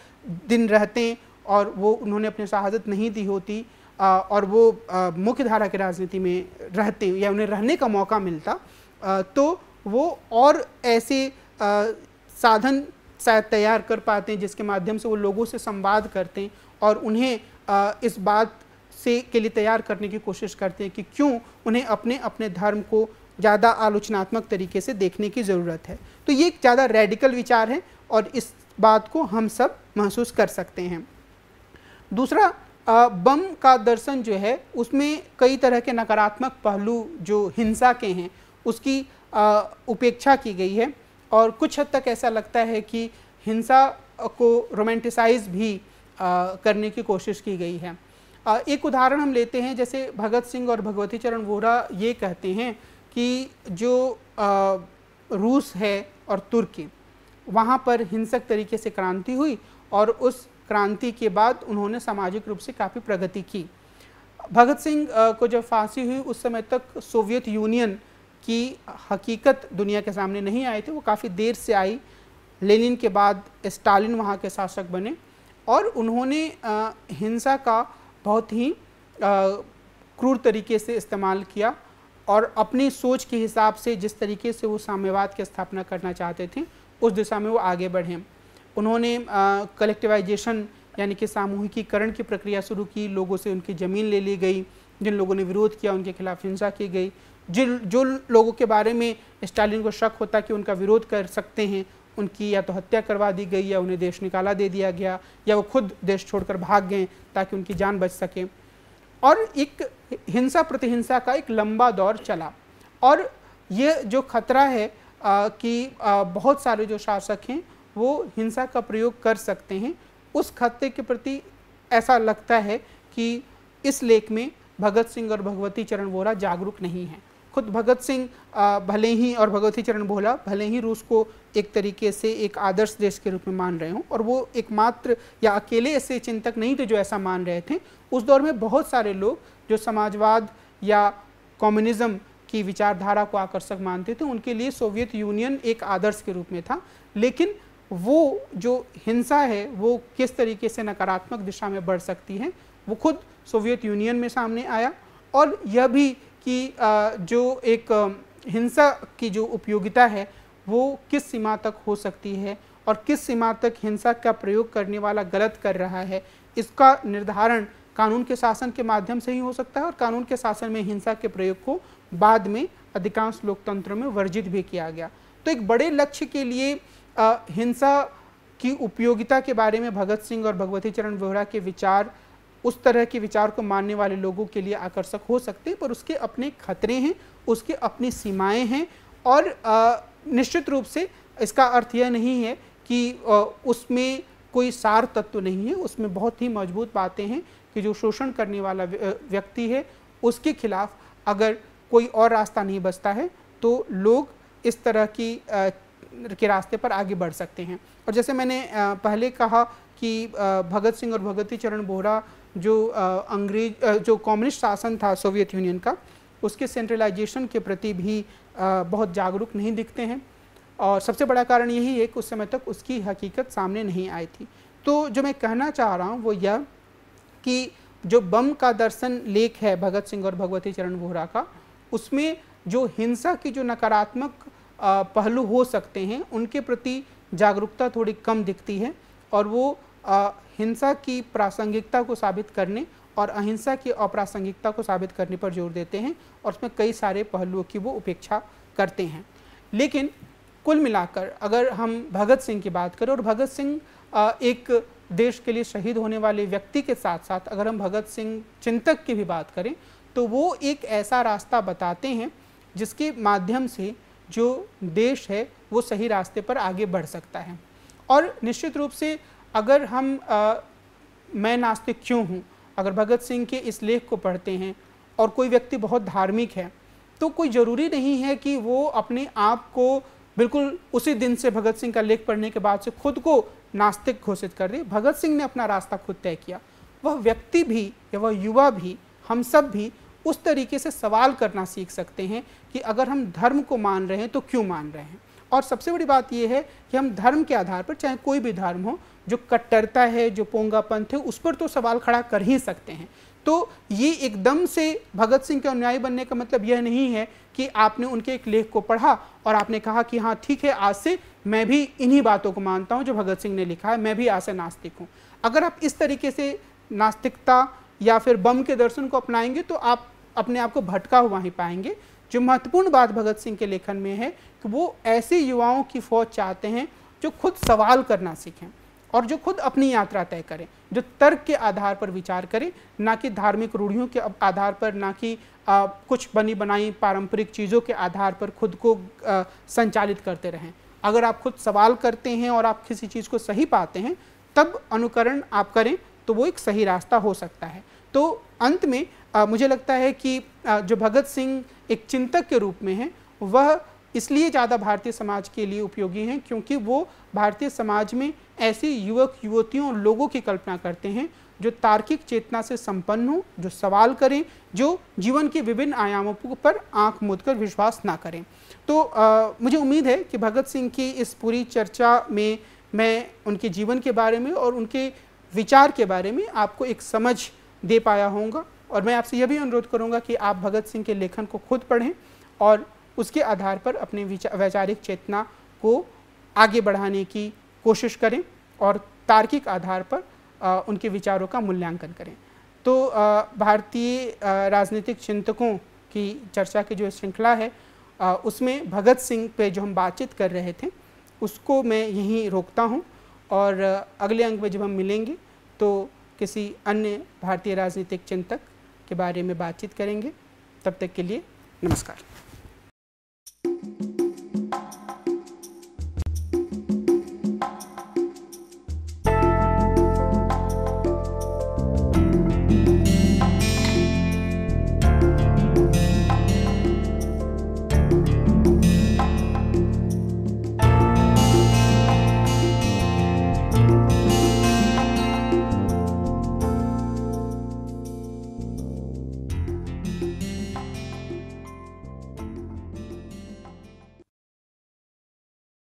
S1: दिन रहते और वो उन्होंने अपनी शहादत नहीं दी होती आ, और वो मुख्य धारा की राजनीति में रहते या उन्हें रहने का मौका मिलता आ, तो वो और ऐसे साधन शायद तैयार कर पाते हैं जिसके माध्यम से वो लोगों से संवाद करते हैं और उन्हें इस बात से के लिए तैयार करने की कोशिश करते हैं कि क्यों उन्हें अपने अपने धर्म को ज़्यादा आलोचनात्मक तरीके से देखने की ज़रूरत है तो ये एक ज़्यादा रेडिकल विचार है और इस बात को हम सब महसूस कर सकते हैं दूसरा बम का दर्शन जो है उसमें कई तरह के नकारात्मक पहलू जो हिंसा के हैं उसकी उपेक्षा की गई है और कुछ हद तक ऐसा लगता है कि हिंसा को रोमांटिसाइज भी करने की कोशिश की गई है एक उदाहरण हम लेते हैं जैसे भगत सिंह और भगवती चरण वोरा ये कहते हैं कि जो आ, रूस है और तुर्की वहाँ पर हिंसक तरीके से क्रांति हुई और उस क्रांति के बाद उन्होंने सामाजिक रूप से काफ़ी प्रगति की भगत सिंह को जब फांसी हुई उस समय तक सोवियत यूनियन की हकीकत दुनिया के सामने नहीं आई थी वो काफ़ी देर से आई लेनिन के बाद स्टालिन वहाँ के शासक बने और उन्होंने हिंसा का बहुत ही क्रूर तरीके से इस्तेमाल किया और अपनी सोच के हिसाब से जिस तरीके से वो साम्यवाद की स्थापना करना चाहते थे उस दिशा में वो आगे बढ़े उन्होंने कलेक्टिवाइजेशन यानी कि सामूहिकीकरण की प्रक्रिया शुरू की लोगों से उनकी ज़मीन ले ली गई जिन लोगों ने विरोध किया उनके खिलाफ हिंसा की गई जिन जो लोगों के बारे में स्टालिन को शक होता कि उनका विरोध कर सकते हैं उनकी या तो हत्या करवा दी गई या उन्हें देश निकाला दे दिया गया या वो खुद देश छोड़कर भाग गए ताकि उनकी जान बच सकें और एक हिंसा प्रतिहिंसा का एक लंबा दौर चला और ये जो खतरा है आ, कि आ, बहुत सारे जो शासक हैं वो हिंसा का प्रयोग कर सकते हैं उस खतरे के प्रति ऐसा लगता है कि इस लेख में भगत सिंह और भगवती चरण वोरा जागरूक नहीं हैं खुद भगत सिंह भले ही और भगवती चरण भोला भले ही रूस को एक तरीके से एक आदर्श देश के रूप में मान रहे हों और वो एकमात्र या अकेले ऐसे चिंतक नहीं थे जो ऐसा मान रहे थे उस दौर में बहुत सारे लोग जो समाजवाद या कम्युनिज़्म की विचारधारा को आकर्षक मानते थे उनके लिए सोवियत यूनियन एक आदर्श के रूप में था लेकिन वो जो हिंसा है वो किस तरीके से नकारात्मक दिशा में बढ़ सकती है वो खुद सोवियत यूनियन में सामने आया और यह भी कि जो एक हिंसा की जो उपयोगिता है वो किस सीमा तक हो सकती है और किस सीमा तक हिंसा का प्रयोग करने वाला गलत कर रहा है इसका निर्धारण कानून के शासन के माध्यम से ही हो सकता है और कानून के शासन में हिंसा के प्रयोग को बाद में अधिकांश लोकतंत्र में वर्जित भी किया गया तो एक बड़े लक्ष्य के लिए आ, हिंसा की उपयोगिता के बारे में भगत सिंह और भगवती चरण वोहरा के विचार उस तरह के विचार को मानने वाले लोगों के लिए आकर्षक हो सकते हैं पर उसके अपने खतरे हैं उसके अपनी सीमाएं हैं और निश्चित रूप से इसका अर्थ यह नहीं है कि उसमें कोई सार तत्व नहीं है उसमें बहुत ही मजबूत बातें हैं कि जो शोषण करने वाला व्यक्ति है उसके खिलाफ अगर कोई और रास्ता नहीं बचता है तो लोग इस तरह की के रास्ते पर आगे बढ़ सकते हैं और जैसे मैंने पहले कहा कि भगत सिंह और भगवती चरण बोहरा जो अंग्रेज जो कम्युनिस्ट शासन था सोवियत यूनियन का उसके सेंट्रलाइजेशन के प्रति भी बहुत जागरूक नहीं दिखते हैं और सबसे बड़ा कारण यही है कि उस समय तक उसकी हकीकत सामने नहीं आई थी तो जो मैं कहना चाह रहा हूँ वो यह कि जो बम का दर्शन लेख है भगत सिंह और भगवती चरण वोहरा का उसमें जो हिंसा की जो नकारात्मक पहलू हो सकते हैं उनके प्रति जागरूकता थोड़ी कम दिखती है और वो हिंसा की प्रासंगिकता को साबित करने और अहिंसा की अप्रासंगिकता को साबित करने पर जोर देते हैं और उसमें कई सारे पहलुओं की वो उपेक्षा करते हैं लेकिन कुल मिलाकर अगर हम भगत सिंह की बात करें और भगत सिंह एक देश के लिए शहीद होने वाले व्यक्ति के साथ साथ अगर हम भगत सिंह चिंतक की भी बात करें तो वो एक ऐसा रास्ता बताते हैं जिसके माध्यम से जो देश है वो सही रास्ते पर आगे बढ़ सकता है और निश्चित रूप से अगर हम आ, मैं नास्तिक क्यों हूँ अगर भगत सिंह के इस लेख को पढ़ते हैं और कोई व्यक्ति बहुत धार्मिक है तो कोई ज़रूरी नहीं है कि वो अपने आप को बिल्कुल उसी दिन से भगत सिंह का लेख पढ़ने के बाद से खुद को नास्तिक घोषित कर दे भगत सिंह ने अपना रास्ता खुद तय किया वह व्यक्ति भी या वह युवा भी हम सब भी उस तरीके से सवाल करना सीख सकते हैं कि अगर हम धर्म को मान रहे हैं तो क्यों मान रहे हैं और सबसे बड़ी बात यह है कि हम धर्म के आधार पर चाहे कोई भी धर्म हो जो कट्टरता है जो पंथ है उस पर तो सवाल खड़ा कर ही सकते हैं तो ये एकदम से भगत सिंह के अनुयायी बनने का मतलब यह नहीं है कि आपने उनके एक लेख को पढ़ा और आपने कहा कि हाँ ठीक है आज से मैं भी इन्हीं बातों को मानता हूँ जो भगत सिंह ने लिखा है मैं भी आज से नास्तिक हूँ अगर आप इस तरीके से नास्तिकता या फिर बम के दर्शन को अपनाएंगे तो आप अपने आप को भटका हुआ ही पाएंगे जो महत्वपूर्ण बात भगत सिंह के लेखन में है कि वो ऐसे युवाओं की फौज चाहते हैं जो खुद सवाल करना सीखें और जो खुद अपनी यात्रा तय करें जो तर्क के आधार पर विचार करें ना कि धार्मिक रूढ़ियों के आधार पर ना कि आ, कुछ बनी बनाई पारंपरिक चीज़ों के आधार पर खुद को आ, संचालित करते रहें अगर आप खुद सवाल करते हैं और आप किसी चीज़ को सही पाते हैं तब अनुकरण आप करें तो वो एक सही रास्ता हो सकता है तो अंत में आ, मुझे लगता है कि आ, जो भगत सिंह एक चिंतक के रूप में हैं वह इसलिए ज़्यादा भारतीय समाज के लिए उपयोगी हैं क्योंकि वो भारतीय समाज में ऐसे युवक युवतियों और लोगों की कल्पना करते हैं जो तार्किक चेतना से संपन्न हों जो सवाल करें जो जीवन के विभिन्न आयामों पर आंख मूद कर विश्वास ना करें तो आ, मुझे उम्मीद है कि भगत सिंह की इस पूरी चर्चा में मैं उनके जीवन के बारे में और उनके विचार के बारे में आपको एक समझ दे पाया होगा और मैं आपसे यह भी अनुरोध करूंगा कि आप भगत सिंह के लेखन को खुद पढ़ें और उसके आधार पर अपने वैचारिक चेतना को आगे बढ़ाने की कोशिश करें और तार्किक आधार पर आ, उनके विचारों का मूल्यांकन करें तो भारतीय राजनीतिक चिंतकों की चर्चा की जो श्रृंखला है आ, उसमें भगत सिंह पे जो हम बातचीत कर रहे थे उसको मैं यहीं रोकता हूँ और अगले अंक में जब हम मिलेंगे तो किसी अन्य भारतीय राजनीतिक चिंतक के बारे में बातचीत करेंगे तब तक के लिए नमस्कार